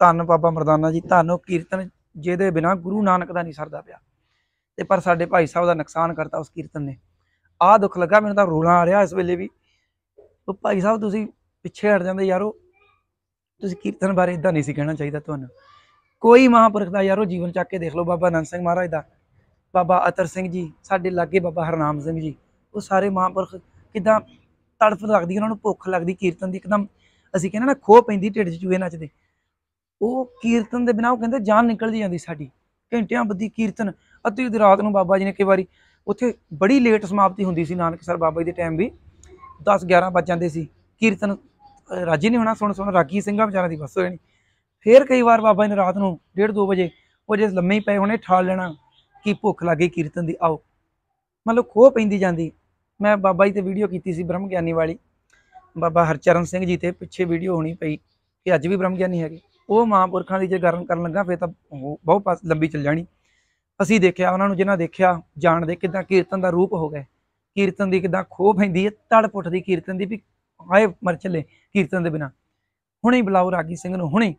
ਧੰਨ ਬਾਬਾ ਮਰਦਾਨਾ ਜੀ ਤੁਹਾਨੂੰ ਕੀਰਤਨ ਜਿਹਦੇ ਬਿਨਾ ਗੁਰੂ ਨਾਨਕ ਦਾ ਨਹੀਂ ਸਰਦਾ ਪਿਆ ਤੇ ਪਰ ਸਾਡੇ ਭਾਈ ਸਾਹਿਬ ਦਾ ਨੁਕਸਾਨ ਕਰਤਾ ਉਸ ਕੀਰਤਨ ਨੇ ਆ ਦੁੱਖ ਲੱਗਾ ਮੈਨੂੰ ਤਾਂ ਰੋਣਾ ਆ ਰਿਹਾ ਇਸ ਵੇਲੇ ਵੀ ਉਹ ਭਾਈ ਸਾਹਿਬ ਤੁਸੀਂ ਪਿੱਛੇ ਹਟ ਜਾਂਦੇ ਯਾਰੋ ਤੁਸੀਂ ਕੀਰਤਨ ਬਾਰੇ ਇਦਾਂ ਨਹੀਂ ਸੀ ਕਹਿਣਾ ਚਾਹੀਦਾ ਤੁਹਾਨੂੰ ਕੋਈ ਮਹਾਪੁਰਖ ਦਾ ਯਾਰੋ ਜੀਵਨ ਚੱਕ ਕੇ ਦੇਖ ਲਓ ਬਾਬਾ ਅਨੰਦ ਸਿੰਘ ਮਹਾਰਾਜ ਦਾ ਬਾਬਾ ਅਤਰ ਸਿੰਘ ਜੀ ਸਾਡੇ ਲਾਗੇ ਬਾਬਾ ਹਰਨਾਮ ਸਿੰਘ ਜੀ ਉਹ ਸਾਰੇ ਮਹਾਪੁਰਖ ਕਿਦਾਂ ਤੜਫ ਲੱਗਦੀ ਉਹਨਾਂ ਨੂੰ ਭੁੱਖ ਲੱਗਦੀ ਕੀਰਤਨ ਦੀ ਇੱਕਦਮ ਅਸੀਂ ਕਹਿੰਦੇ ਨਾ ਖੋ ਪੈਂਦੀ ਢਿੱਡ 'ਚ ਚੂਹੇ ਨੱਚਦੇ ਉਹ ਕੀਰਤਨ ਦੇ ਬਿਨਾ ਉਹ ਕਹਿੰਦੇ ਜਾਨ ਨਿਕਲਦੀ ਜਾਂਦੀ ਸਾਡੀ ਘੰਟਿਆਂ ਬੱਧੀ ਕੀਰਤਨ ਅੱਧੀ ਦੀ ਰਾਤ ਨੂੰ ਬਾਬਾ ਜੀ ਨੇ ਕਈ ਵਾਰੀ ਉੱਥੇ ਬੜੀ ਲੇਟ ਸਮਾਪਤੀ ਹੁੰਦੀ ਸੀ ਨਾਨਕ ਸਰ ਬਾਬਾ ਜੀ ਦੇ ਟਾਈਮ ਵੀ 10 11 ਵੱਜ ਜਾਂਦੇ ਸੀ ਕੀਰਤਨ ਰਾਜੀ ਨਹੀਂ ਹੋਣਾ ਸੁਣ ਸੁਣ ਰਾਗੀ ਸਿੰਘਾਂ ਵਿਚਾਰਾਂ ਦੀ ਬਸ ਹੋ ਜਾਣੀ ਫੇਰ ਕਈ ਵਾਰ ਬਾਬਾ ਜੀ ਨੇ ਰਾਤ ਨੂੰ 1:30 2 ਵਜੇ ਉਹ ਜੇ ਲੰਮੇ ਪਏ ਹੋਣੇ ਠਾਲ ਲੈਣਾ ਕਿ ਭੁੱਖ ਲੱਗੀ ਕੀਰਤਨ ਦੀ ਆਓ ਮਤਲਬ ਖੋ ਪੈਂਦੀ ਜਾਂਦੀ ਮੈਂ ਬਾਬਾ ਜੀ ਤੇ ਵੀਡੀਓ ਕੀਤੀ ਸੀ ਬ੍ਰਹਮ ਗਿਆਨੀ ਵਾਲੀ ਬਾਬਾ ਹਰਚਰਨ ਸਿੰਘ ਜੀ ਤੇ ਪਿੱਛੇ ਵੀਡੀਓ ਹੋਣੀ ਪਈ ਕਿ ਅੱਜ ਵੀ ਬ੍ਰਹਮ ਗਿਆਨੀ ਹੈਗੇ ਉਹ ਮਹਾਪੁਰਖਾਂ ਦੀ ਜੇ ਗਰਮ ਕਰਨ ਲੱਗਾ ਫੇਰ ਤਾਂ ਬਹੁਤ ਲੰਬੀ ਚੱਲ ਜਾਣੀ ਅਸੀਂ ਦੇਖਿਆ ਉਹਨਾਂ ਨੂੰ ਜਿਨ੍ਹਾਂ ਦੇਖਿਆ ਜਾਣਦੇ ਕਿਦਾਂ ਕੀਰਤਨ ਦਾ ਰੂਪ ਹੋ ਗਏ ਕੀਰਤਨ ਦੀ ਕਿਦਾਂ ਖੋਹ ਪੈਂਦੀ ਹੈ ਤੜਪੁੱਟ ਦੀ ਕੀਰਤਨ ਦੀ ਵੀ ਆਏ ਮਰ ਚੱਲੇ ਕੀਰਤਨ ਦੇ ਬਿਨਾ ਹੁਣੇ ਬਲਾਉ ਰਾਗੀ ਸਿੰਘ ਨੂੰ ਹੁਣੇ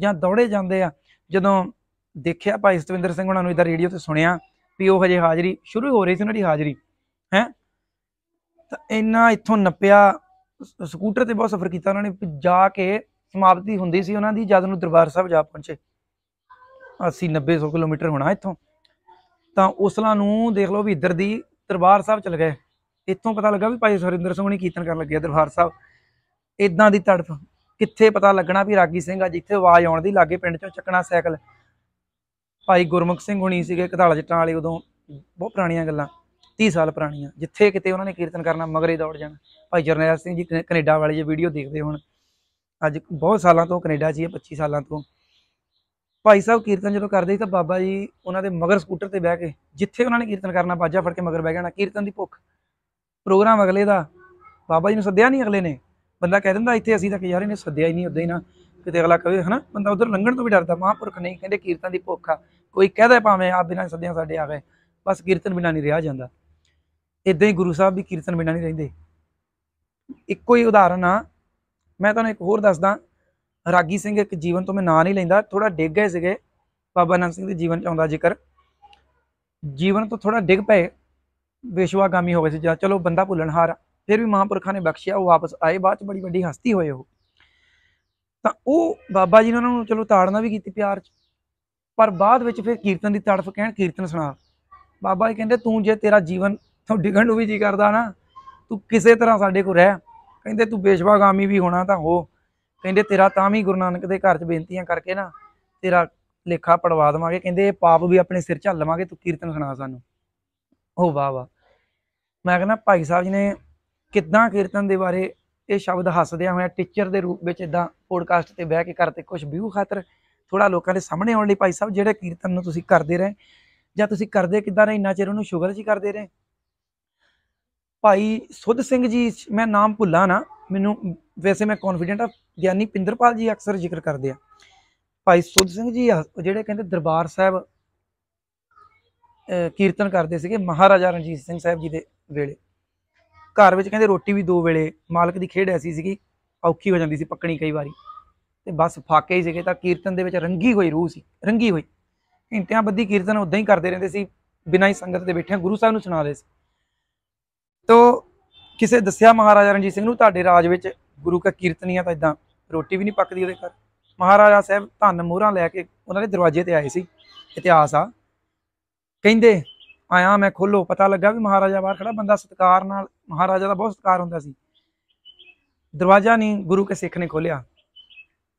ਜਾਂ ਦੌੜੇ ਜਾਂਦੇ ਆ ਜਦੋਂ ਦੇਖਿਆ ਭਾਈ ਸਤਵਿੰਦਰ ਸਿੰਘ ਉਹਨਾਂ ਨੂੰ ਇਦਾਂ ਰੇਡੀਓ ਤੇ ਸੁਣਿਆ ਵੀ ਉਹ ਹਜੇ ਹਾਜ਼ਰੀ ਸ਼ੁਰੂ ਹੋ ਰਹੀ ਸੀ ਉਹਨਾਂ ਦੀ ਹਾਜ਼ਰੀ ਹੈ ਤਾਂ ਇੰਨਾ ਇੱਥੋਂ ਨੱਪਿਆ ਸਕੂਟਰ ਤੇ ਬਹੁਤ ਸਫ਼ਰ ਕੀਤਾ ਉਹਨਾਂ ਨੇ ਜਾ ਕੇ ਸਮਾਪਤੀ ਹੁੰਦੀ ਸੀ ਉਹਨਾਂ ਦੀ ਜਦ ਨੂੰ ਦਰਬਾਰ ਸਾਹਿਬ ਜਾ ਪਹੁੰਚੇ 80 90 100 ਕਿਲੋਮੀਟਰ ਹੋਣਾ ਇੱਥੋਂ ਤਾਂ ਉਸਲਾ ਨੂੰ ਦੇਖ ਲਓ ਵੀ ਇੱਧਰ ਦੀ ਦਰਬਾਰ ਸਾਹਿਬ ਚਲ ਗਏ ਇੱਥੋਂ ਪਤਾ ਲੱਗਾ ਵੀ ਭਾਈ ਸੁਰਿੰਦਰ ਸਿੰਘ ਨੇ ਕੀਰਤਨ ਕਰਨ ਲੱਗੇ ਦਰਬਾਰ ਸਾਹਿਬ ਇਦਾਂ ਦੀ ਤੜਫ ਕਿੱਥੇ ਪਤਾ ਲੱਗਣਾ ਵੀ ਰਾਗੀ ਸਿੰਘ ਆ ਜਿੱਥੇ ਆਵਾਜ਼ ਆਉਣ ਦੀ ਲਾਗੇ ਪਿੰਡ ਚੋਂ ਚੱਕਣਾ ਸਾਈਕਲ ਭਾਈ ਗੁਰਮੁਖ ਸਿੰਘ ਹੁਣੀ ਸੀਗੇ ਕਧਾਲਾ ਜੱਟਾਂ ਵਾਲੇ ਉਦੋਂ ਬਹੁਤ ਪੁਰਾਣੀਆਂ ਗੱਲਾਂ 30 ਸਾਲ ਪੁਰਾਣੀਆਂ ਜਿੱਥੇ ਕਿਤੇ ਉਹਨਾਂ ਨੇ ਕੀਰਤਨ ਕਰਨਾ ਮਗਰੇ ਦੌੜ ਜਾਣਾ ਭਾਈ ਜਰਨੈਲ ਸਿੰਘ ਜੀ ਕੈਨੇਡਾ ਵਾਲੇ ਜੇ ਵੀਡੀਓ ਦੇਖਦੇ ਹੋਣ ਅੱਜ ਬਹੁਤ ਸਾਲਾਂ ਤੋਂ ਕੈਨੇਡਾ 'ਚ ਹੀ 25 ਸਾਲਾਂ ਤੋਂ ਭਾਈ ਸਾਹਿਬ ਕੀਰਤਨ ਜਦੋਂ ਕਰਦੇ ਸੀ ਤਾਂ ਬਾਬਾ ਜੀ ਉਹਨਾਂ ਦੇ ਮਗਰ ਸਕੂਟਰ ਤੇ ਬਹਿ ਕੇ ਜਿੱਥੇ ਉਹਨਾਂ ਨੇ ਕੀਰਤਨ ਕਰਨਾ ਬਾਜਾ ਫੜ ਕੇ ਮਗਰ ਬਹਿ ਜਾਣਾ ਕੀਰਤਨ ਦੀ ਭੁੱਖ ਪ੍ਰੋਗਰਾਮ ਅਗਲੇ ਦਾ ਬਾਬਾ ਜੀ ਨੂੰ ਸੱਦਿਆ ਨਹੀਂ ਅਗਲੇ ਨੇ ਬੰਦਾ ਕਹਿ ਦਿੰਦਾ ਇੱਥੇ ਅਸੀਂ ਤਾਂ ਕਿ ਯਾਰ ਇਹਨੇ ਸੱਦਿਆ ਹੀ ਨਹੀਂ ਉਦਾਂ ਹੀ ਨਾ ਕਿਤੇ ਅਗਲਾ ਕਹੇ ਹਨਾ ਬੰਦਾ ਉਧਰ ਲੰਘਣ ਤੋਂ ਵੀ ਡਰਦਾ ਮਹਾਂਪੁਰਖ ਨਹੀਂ ਕਹਿੰਦੇ ਕੀਰਤਨ ਦੀ ਭੁੱਖ ਆ ਕੋਈ ਕਹਦਾ ਭਾਵੇਂ ਆਪ ਬਿਨਾਂ ਸੱਦਿਆ ਸਾਡੇ ਆ ਗਏ ਬਸ ਕੀਰਤਨ ਬਿਨਾਂ ਨਹੀਂ ਰਿਹਾ ਜਾਂਦਾ ਇਦਾਂ ਹੀ ਗੁਰੂ ਸਾਹਿਬ ਵੀ ਕੀਰਤਨ ਬਿਨਾਂ ਨਹੀਂ ਰਹਿੰਦੇ ਇੱਕੋ ਹੀ ਉਦਾਹਰਨ ਆ ਮੈਂ ਤੁਹਾਨੂੰ ਇੱਕ ਹੋਰ ਦੱਸਦਾ ਰਾਗੀ ਸਿੰਘ ਇੱਕ ਜੀਵਨ ਤੋਂ ਮੈਂ ਨਾਂ ਨਹੀਂ ਲੈਂਦਾ ਥੋੜਾ ਡਿੱਗ ਗਏ ਸੀਗੇ ਬਾਬਾ ਨਾਨਕ ਸਿੰਘ ਦੇ ਜੀਵਨ ਚੋਂ ਦਾ ਜ਼ਿਕਰ ਜੀਵਨ ਤੋਂ ਥੋੜਾ ਡਿੱਗ ਪਏ ਵਿਸ਼ਵਾਗਾਮੀ ਹੋ ਗਏ ਸੀ ਜਾਂ ਚਲੋ ਬੰਦਾ ਭੁੱਲਣ ਹਾਰ ਫਿਰ ਵੀ ਮਹਾਂਪੁਰਖਾਂ ਨੇ ਬਖਸ਼ਿਆ ਉਹ ਵਾਪਸ ਆਏ ਬਾਅਦ ਚ ਬੜੀ ਵੱਡੀ ਹਸਤੀ ਹੋਏ ਉਹ ਤਾਂ ਉਹ ਬਾਬਾ ਜੀ ਨੇ ਉਹਨਾਂ ਨੂੰ ਚਲੋ ਤਾੜਨਾ ਵੀ ਕੀਤੀ ਪਿਆਰ ਚ ਪਰ ਬਾਅਦ ਵਿੱਚ ਫਿਰ ਕੀਰਤਨ ਦੀ ਤੜਫ ਕਹਿਣ ਕੀਰਤਨ ਸੁਣਾ ਬਾਬਾ ਜੀ ਕਹਿੰਦੇ ਤੂੰ ਜੇ ਤੇਰਾ ਜੀਵਨ ਤੋਂ ਡਿਗਣ ਨੂੰ ਵੀ ਜੀ ਕਰਦਾ ਨਾ ਤੂੰ ਕਿਸੇ ਤਰ੍ਹਾਂ ਸਾਡੇ ਕੋਲ ਰਹਿ ਕਹਿੰਦੇ ਤੂੰ ਬੇਸ਼ਵਾਗਾਮੀ ਵੀ ਹੋਣਾ ਤਾਂ ਹੋ ਕਹਿੰਦੇ ਤੇਰਾ ਤਾਂ ਵੀ ਗੁਰੂ ਨਾਨਕ ਦੇ ਘਰ 'ਚ ਬੇਨਤੀਆਂ ਕਰਕੇ ਨਾ ਤੇਰਾ ਲੇਖਾ ਪੜਵਾ ਦਵਾਂਗੇ ਕਹਿੰਦੇ ਇਹ ਪਾਪ ਵੀ ਆਪਣੇ ਸਿਰ ਝੱਲ ਲਵਾਂਗੇ ਤੂੰ ਕੀਰਤਨ ਸੁਣਾ ਸਾਨੂੰ ਓ ਵਾਹ ਵਾਹ ਮੈਂ ਕਹਿੰਦਾ ਭਾਈ ਸਾਹਿਬ ਜੀ ਨੇ ਕਿੱਦਾਂ ਕੀਰਤਨ ਦੇ ਬਾਰੇ ਇਹ ਸ਼ਬਦ ਹੱਸਦਿਆਂ ਹੋਇਆ ਟੀਚਰ ਦੇ ਰੂਪ ਵਿੱਚ ਇਦਾਂ ਪੋਡਕਾਸਟ ਤੇ ਬਹਿ ਕੇ ਕਰਤੇ ਕੁਝ ਵਿਊ ਖਾਤਰ ਥੋੜਾ ਲੋਕਾਂ ਦੇ ਸਾਹਮਣੇ ਆਉਣ ਲਈ ਭਾਈ ਸਾਹਿਬ ਜਿਹੜੇ ਕੀਰਤਨ ਨੂੰ ਤੁਸੀਂ ਕਰਦੇ ਰਹੇ ਜਾਂ ਤੁਸੀਂ ਕਰਦੇ ਕਿਦਾਂ ਰਹੇ ਇੰਨਾ ਚਿਰ ਉਹਨੂੰ ਸ਼ੁਗਰ ਜੀ ਕਰਦੇ ਰਹੇ ਭਾਈ ਸੁਧ ਸਿੰਘ ਜੀ ਮੈਂ ਨਾਮ ਭੁੱਲਾ ਨਾ ਮੈਨੂੰ ਵੈਸੇ ਮੈਂ ਕੌਨਫੀਡੈਂਟ ਆ ਗਿਆਨੀ ਪਿੰਦਰਪਾਲ ਜੀ ਅਕਸਰ ਜ਼ਿਕਰ ਕਰਦੇ ਆ ਭਾਈ ਸੁਧ ਸਿੰਘ ਜੀ ਜਿਹੜੇ ਕਹਿੰਦੇ ਦਰਬਾਰ ਸਾਹਿਬ ਕੀਰਤਨ ਕਰਦੇ ਸੀਗੇ ਮਹਾਰਾਜਾ ਰਣਜੀਤ ਸਿੰਘ ਸਾਹਿਬ ਜੀ ਦੇ ਵੇਲੇ ਘਰ ਵਿੱਚ ਕਹਿੰਦੇ ਰੋਟੀ ਵੀ ਦੋ ਵੇਲੇ ਮਾਲਕ ਦੀ ਖੇਡ ਐਸੀ ਸੀਗੀ ਔਖੀ ਹੋ ਜਾਂਦੀ ਸੀ ਪੱਕਣੀ ਕਈ ਵਾਰੀ ਤੇ ਬਸ ਫਾਕੇ ਹੀ ਸੀਗੇ ਤਾਂ ਕੀਰਤਨ ਦੇ ਵਿੱਚ ਰੰਗੀ ਹੋਈ ਰੂਹ ਸੀ ਰੰਗੀ ਹੋਈ ਘੰਟਿਆਂ ਬੱਧੀ ਕੀਰਤਨ ਉਦਾਂ ਹੀ ਕਰਦੇ ਰਹਿੰਦੇ ਸੀ ਬਿਨਾਂ ਹੀ ਸੰਗਤ ਦੇ ਬੈਠਿਆਂ ਗੁਰੂ ਸਾਹਿਬ ਨੂੰ ਸੁਣਾ ਸੀ ਤੋਂ ਕਿਸੇ ਦੱਸਿਆ ਮਹਾਰਾਜਾ ਰਣਜੀਤ ਸਿੰਘ ਨੂੰ ਤੁਹਾਡੇ ਰਾਜ ਵਿੱਚ ਗੁਰੂ ਕਾ ਕੀਰਤਨੀਆ ਤਾਂ ਇਦਾਂ ਰੋਟੀ ਵੀ ਨਹੀਂ ਪੱਕਦੀ ਉਹਦੇ ਘਰ ਮਹਾਰਾਜਾ ਸਾਹਿਬ ਧੰਨ ਮੋਹਰਾਂ ਲੈ ਕੇ ਉਹਨਾਂ ਦੇ ਦਰਵਾਜ਼ੇ ਤੇ ਆਏ ਸੀ ਇਤਿਹਾਸ ਆ ਕਹਿੰਦੇ ਆਇਆ ਮੈਂ ਖੋਲੋ ਪਤਾ ਲੱਗਾ ਵੀ ਮਹਾਰਾਜਾ ਬਾਹਰ ਖੜਾ ਬੰਦਾ ਸਤਕਾਰ ਨਾਲ ਮਹਾਰਾਜਾ ਦਾ ਬਹੁਤ ਸਤਕਾਰ ਹੁੰਦਾ ਸੀ ਦਰਵਾਜ਼ਾ ਨਹੀਂ ਗੁਰੂ ਕੇ ਸਿੱਖ ਨੇ ਖੋਲਿਆ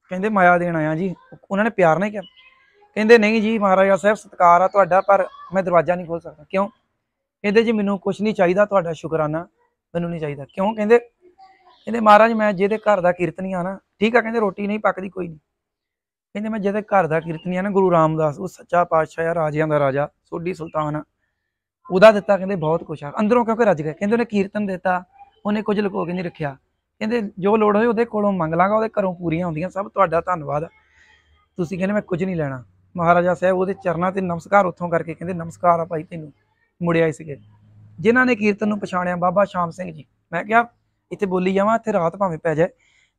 ਕਹਿੰਦੇ ਮਾਇਆ ਦੇਣ ਆਇਆ ਜੀ ਉਹਨਾਂ ਨੇ ਪਿਆਰ ਨਾਲ ਕਿਹਾ ਕਹਿੰਦੇ ਨਹੀਂ ਜੀ ਮਹਾਰਾਜਾ ਸਾਹਿਬ ਸਤਕਾਰ ਆ ਤੁਹਾਡਾ ਪਰ ਮੈਂ ਦਰਵਾਜ਼ਾ ਨਹੀਂ ਖੋਲ ਸਕਦਾ ਕਿਉਂ ਕਹਿੰਦੇ ਜੀ ਮੈਨੂੰ ਕੁਝ ਨਹੀਂ ਚਾਹੀਦਾ ਤੁਹਾਡਾ ਸ਼ੁਕਰਾਨਾ ਮੈਨੂੰ ਨਹੀਂ ਚਾਹੀਦਾ ਕਿਉਂ ਕਹਿੰਦੇ ਕਹਿੰਦੇ ਮਹਾਰਾਜ ਮੈਂ ਜਿਹਦੇ ਘਰ ਦਾ ਕੀਰਤਨੀ ਆ ਨਾ ਠੀਕ ਆ ਕਹਿੰਦੇ ਰੋਟੀ ਨਹੀਂ ਪੱਕਦੀ ਕੋਈ ਨਹੀਂ ਕਹਿੰਦੇ ਮੈਂ ਜਿਹਦੇ ਘਰ ਦਾ ਕੀਰਤਨੀ ਆ ਨਾ ਗੁਰੂ ਰਾਮਦਾਸ ਉਹ ਸੱਚਾ ਪਾਤਸ਼ਾਹ ਆ ਰਾਜਿਆਂ ਦਾ ਰਾਜਾ ਸੋਢੀ ਸੁਲਤਾਨ ਆ ਉਹਦਾ ਦਿੱਤਾ ਕਹਿੰਦੇ ਬਹੁਤ ਕੁਛ ਆ ਅੰਦਰੋਂ ਕਿਉਂਕਿ ਰੱਜ ਗਏ ਕਹਿੰਦੇ ਉਹਨੇ ਕੀਰਤਨ ਦਿੱਤਾ ਉਹਨੇ ਕੁਝ ਲਕੋ ਕੇ ਨਹੀਂ ਰੱਖਿਆ ਕਹਿੰਦੇ ਜੋ ਲੋੜ ਹੋਏ ਉਹਦੇ ਕੋਲੋਂ ਮੰਗ ਲਾਂਗਾ ਉਹਦੇ ਘਰੋਂ ਪੂਰੀਆਂ ਹੁੰਦੀਆਂ ਸਭ ਤੁਹਾਡਾ ਧੰਨਵਾਦ ਤੁਸੀਂ ਕਹਿੰਦੇ ਮੈਂ ਕੁਝ ਨਹੀਂ ਲੈਣਾ ਮਹਾਰਾਜਾ ਸਾਹਿਬ ਉਹਦੇ ਚਰਨਾਂ ਤੇ ਨਮਸਕਾਰ ਉੱਥੋਂ ਕਰਕੇ ਕਹਿੰਦੇ ਨਮਸਕਾਰ ਆ ਭਾਈ ਤੈਨੂੰ ਮੁੜਿਆ ਸੀਗੇ ਜਿਨ੍ਹਾਂ ਨੇ ਕੀਰਤਨ ਨੂੰ ਪਛਾਣਿਆ ਬਾਬਾ ਸ਼ਾਮ ਸਿੰਘ ਜੀ ਮੈਂ ਕਿਹਾ ਇੱਥੇ ਬੋਲੀ ਜਾਵਾਂ ਇੱਥੇ ਰਾਤ ਭਾਵੇਂ ਪੈ ਜਾਏ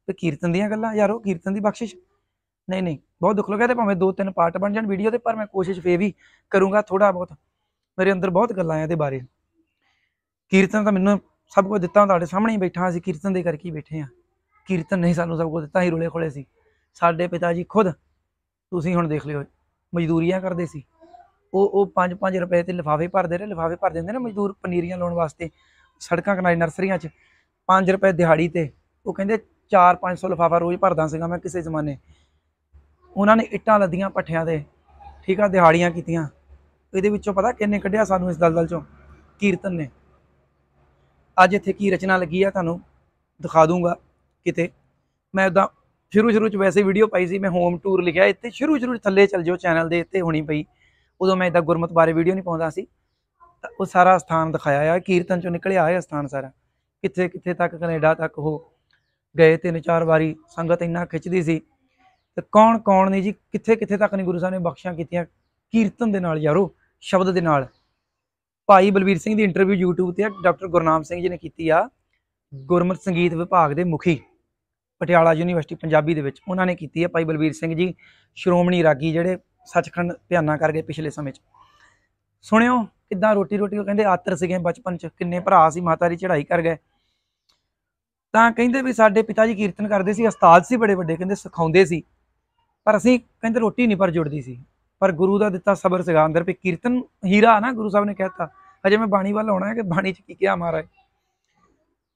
ਤੇ ਕੀਰਤਨ ਦੀਆਂ ਗੱਲਾਂ ਯਾਰ ਉਹ ਕੀਰਤਨ ਦੀ ਬਖਸ਼ਿਸ਼ ਨਹੀਂ ਨਹੀਂ ਬਹੁਤ ਦੁੱਖ ਲੱਗਿਆ ਤੇ ਭਾਵੇਂ ਦੋ ਤਿੰਨ ਪਾਰਟ ਬਣ ਜਾਣ ਵੀਡੀਓ ਦੇ ਪਰ ਮੈਂ ਕੋਸ਼ਿਸ਼ ਫੇਰ ਵੀ ਕਰੂੰਗਾ ਥੋੜਾ ਬਹੁਤ ਮੇਰੇ ਅੰਦਰ ਬਹੁਤ ਗੱਲਾਂ ਆਇਆ ਦੇ ਬਾਰੇ ਕੀਰਤਨ ਤਾਂ ਮੈਨੂੰ ਸਭ ਕੁਝ ਦਿੱਤਾ ਤੁਹਾਡੇ ਸਾਹਮਣੇ ਹੀ ਬੈਠਾ ਸੀ ਕੀਰਤਨ ਦੇ ਕਰਕੇ ਹੀ ਬੈਠੇ ਆ ਕੀਰਤਨ ਨਹੀਂ ਸਾਨੂੰ ਸਭ ਕੁਝ ਦਿੱਤਾ ਹੀ ਰੁਲੇ ਖੋਲੇ ਸੀ ਸਾਡੇ ਪਿਤਾ ਜੀ ਖੁਦ ਤੁਸੀਂ ਹੁਣ ਦੇਖ ਲਿਓ ਮਜ਼ਦੂਰੀਆਂ ਕਰਦੇ ਸੀ ਉਹ ਉਹ 5-5 ਰੁਪਏ ਤੇ ਲਿਫਾਫੇ ਭਰਦੇ ਰਹੇ ਲਿਫਾਫੇ ਭਰ ਦਿੰਦੇ ਨੇ ਮਜ਼ਦੂਰ ਪਨੀਰੀਆਂ ਲਾਉਣ ਵਾਸਤੇ ਸੜਕਾਂ ਕਿਨਾਰੇ ਨਰਸਰੀਆਂ 'ਚ 5 ਰੁਪਏ ਦਿਹਾੜੀ ਤੇ ਉਹ ਕਹਿੰਦੇ 4-500 ਲਫਾਫਾ ਰੋਜ਼ ਭਰਦਾ ਸੀਗਾ ਮੈਂ ਕਿਸੇ ਜ਼ਮਾਨੇ ਉਹਨਾਂ ਨੇ ਇੱਟਾਂ ਲੱਦੀਆਂ ਪੱਠਿਆਂ ਦੇ ਠੀਕ ਆ ਦਿਹਾੜੀਆਂ ਕੀਤੀਆਂ ਇਹਦੇ ਵਿੱਚੋਂ ਪਤਾ ਕਿੰਨੇ ਕੱਢਿਆ ਸਾਨੂੰ ਇਸ ਦਲਦਲ ਚੋਂ ਕੀਰਤਨ ਨੇ ਅੱਜ ਇੱਥੇ ਕੀ ਰਚਨਾ ਲੱਗੀ ਆ ਤੁਹਾਨੂੰ ਦਿਖਾ ਦੂੰਗਾ ਕਿਤੇ ਮੈਂ ਉਦਾਂ ਸ਼ੁਰੂ ਸ਼ੁਰੂ ਚ ਵੈਸੇ ਵੀਡੀਓ ਪਾਈ ਸੀ ਮੈਂ ਹੋਮ ਟੂਰ ਲਿਖਿਆ ਇੱਥੇ ਸ਼ੁਰੂ ਸ਼ੁਰੂ ਥੱਲੇ ਚੱਲ ਜਿਓ ਚੈਨਲ ਦੇ ਇੱਥੇ ਹੋਣੀ ਪਈ ਉਦੋਂ ਮੈਂ ਇਦਾਂ ਗੁਰਮਤ ਬਾਰੇ ਵੀਡੀਓ ਨਹੀਂ ਪਾਉਂਦਾ ਸੀ ਉਹ ਸਾਰਾ ਸਥਾਨ ਦਿਖਾਇਆ ਆ ਕੀਰਤਨ ਚੋਂ ਨਿਕਲਿਆ ਆ ਇਹ ਸਥਾਨ ਸਾਰਾ ਕਿੱਥੇ ਕਿੱਥੇ ਤੱਕ ਕੈਨੇਡਾ ਤੱਕ ਉਹ ਗਏ ਤਿੰਨ ਚਾਰ ਵਾਰੀ ਸੰਗਤ ਇੰਨਾ ਖਿੱਚਦੀ ਸੀ ਤੇ ਕੌਣ ਕੌਣ ਨੇ ਜੀ ਕਿੱਥੇ ਕਿੱਥੇ ਤੱਕ ਨਹੀਂ ਗੁਰੂ ਸਾਹਿਬ ਨੇ ਬਖਸ਼ਾਂ ਕੀਤੀਆਂ ਕੀਰਤਨ ਦੇ ਨਾਲ ਯਾਰੋ ਸ਼ਬਦ ਦੇ ਨਾਲ ਭਾਈ ਬਲਵੀਰ ਸਿੰਘ ਦੀ ਇੰਟਰਵਿਊ YouTube ਤੇ ਡਾਕਟਰ ਗੁਰਨਾਮ ਸਿੰਘ ਜੀ ਨੇ ਕੀਤੀ ਆ ਗੁਰਮਤ ਸੰਗੀਤ ਵਿਭਾਗ ਦੇ ਮੁਖੀ ਪਟਿਆਲਾ ਯੂਨੀਵਰਸਿਟੀ ਪੰਜਾਬੀ ਦੇ ਵਿੱਚ ਉਹਨਾਂ ਨੇ ਕੀਤੀ ਆ ਭਾਈ ਬਲਵੀਰ ਸਿੰਘ ਜੀ ਸ਼੍ਰੋਮਣੀ ਰਾਗੀ ਜਿਹੜੇ ਸੱਚਖੰਡ ਧਿਆਨਾਂ ਕਰ ਗਏ ਪਿਛਲੇ ਸਮੇਂ 'ਚ ਸੁਣਿਓ ਕਿਦਾਂ ਰੋਟੀ ਰੋਟੀ ਕਹਿੰਦੇ ਆਤਰ ਸੀਗੇ ਬਚਪਨ 'ਚ ਕਿੰਨੇ ਭਰਾ ਸੀ ਮਾਤਾ ਦੀ ਚੜ੍ਹਾਈ ਕਰ ਗਏ ਤਾਂ ਕਹਿੰਦੇ ਵੀ ਸਾਡੇ ਪਿਤਾ ਜੀ ਕੀਰਤਨ ਕਰਦੇ ਸੀ ਉਸਤਾਦ ਸੀ ਬੜੇ ਵੱਡੇ ਕਹਿੰਦੇ ਸਿਖਾਉਂਦੇ ਸੀ ਪਰ ਅਸੀਂ ਕਹਿੰਦੇ ਰੋਟੀ ਨਹੀਂ ਪਰ ਜੁੜਦੀ ਸੀ ਪਰ ਗੁਰੂ ਦਾ ਦਿੱਤਾ ਸਬਰ ਸਗਾ ਅੰਦਰ ਵੀ ਕੀਰਤਨ ਹੀਰਾ ਨਾ ਗੁਰੂ ਸਾਹਿਬ ਨੇ ਕਹਿਤਾ ਅਜੇ ਮੈਂ ਬਾਣੀ ਵੱਲ ਆਉਣਾ ਹੈ ਕਿ ਬਾਣੀ 'ਚ ਕੀ ਕਿਹਾ ਮਹਾਰਾਜ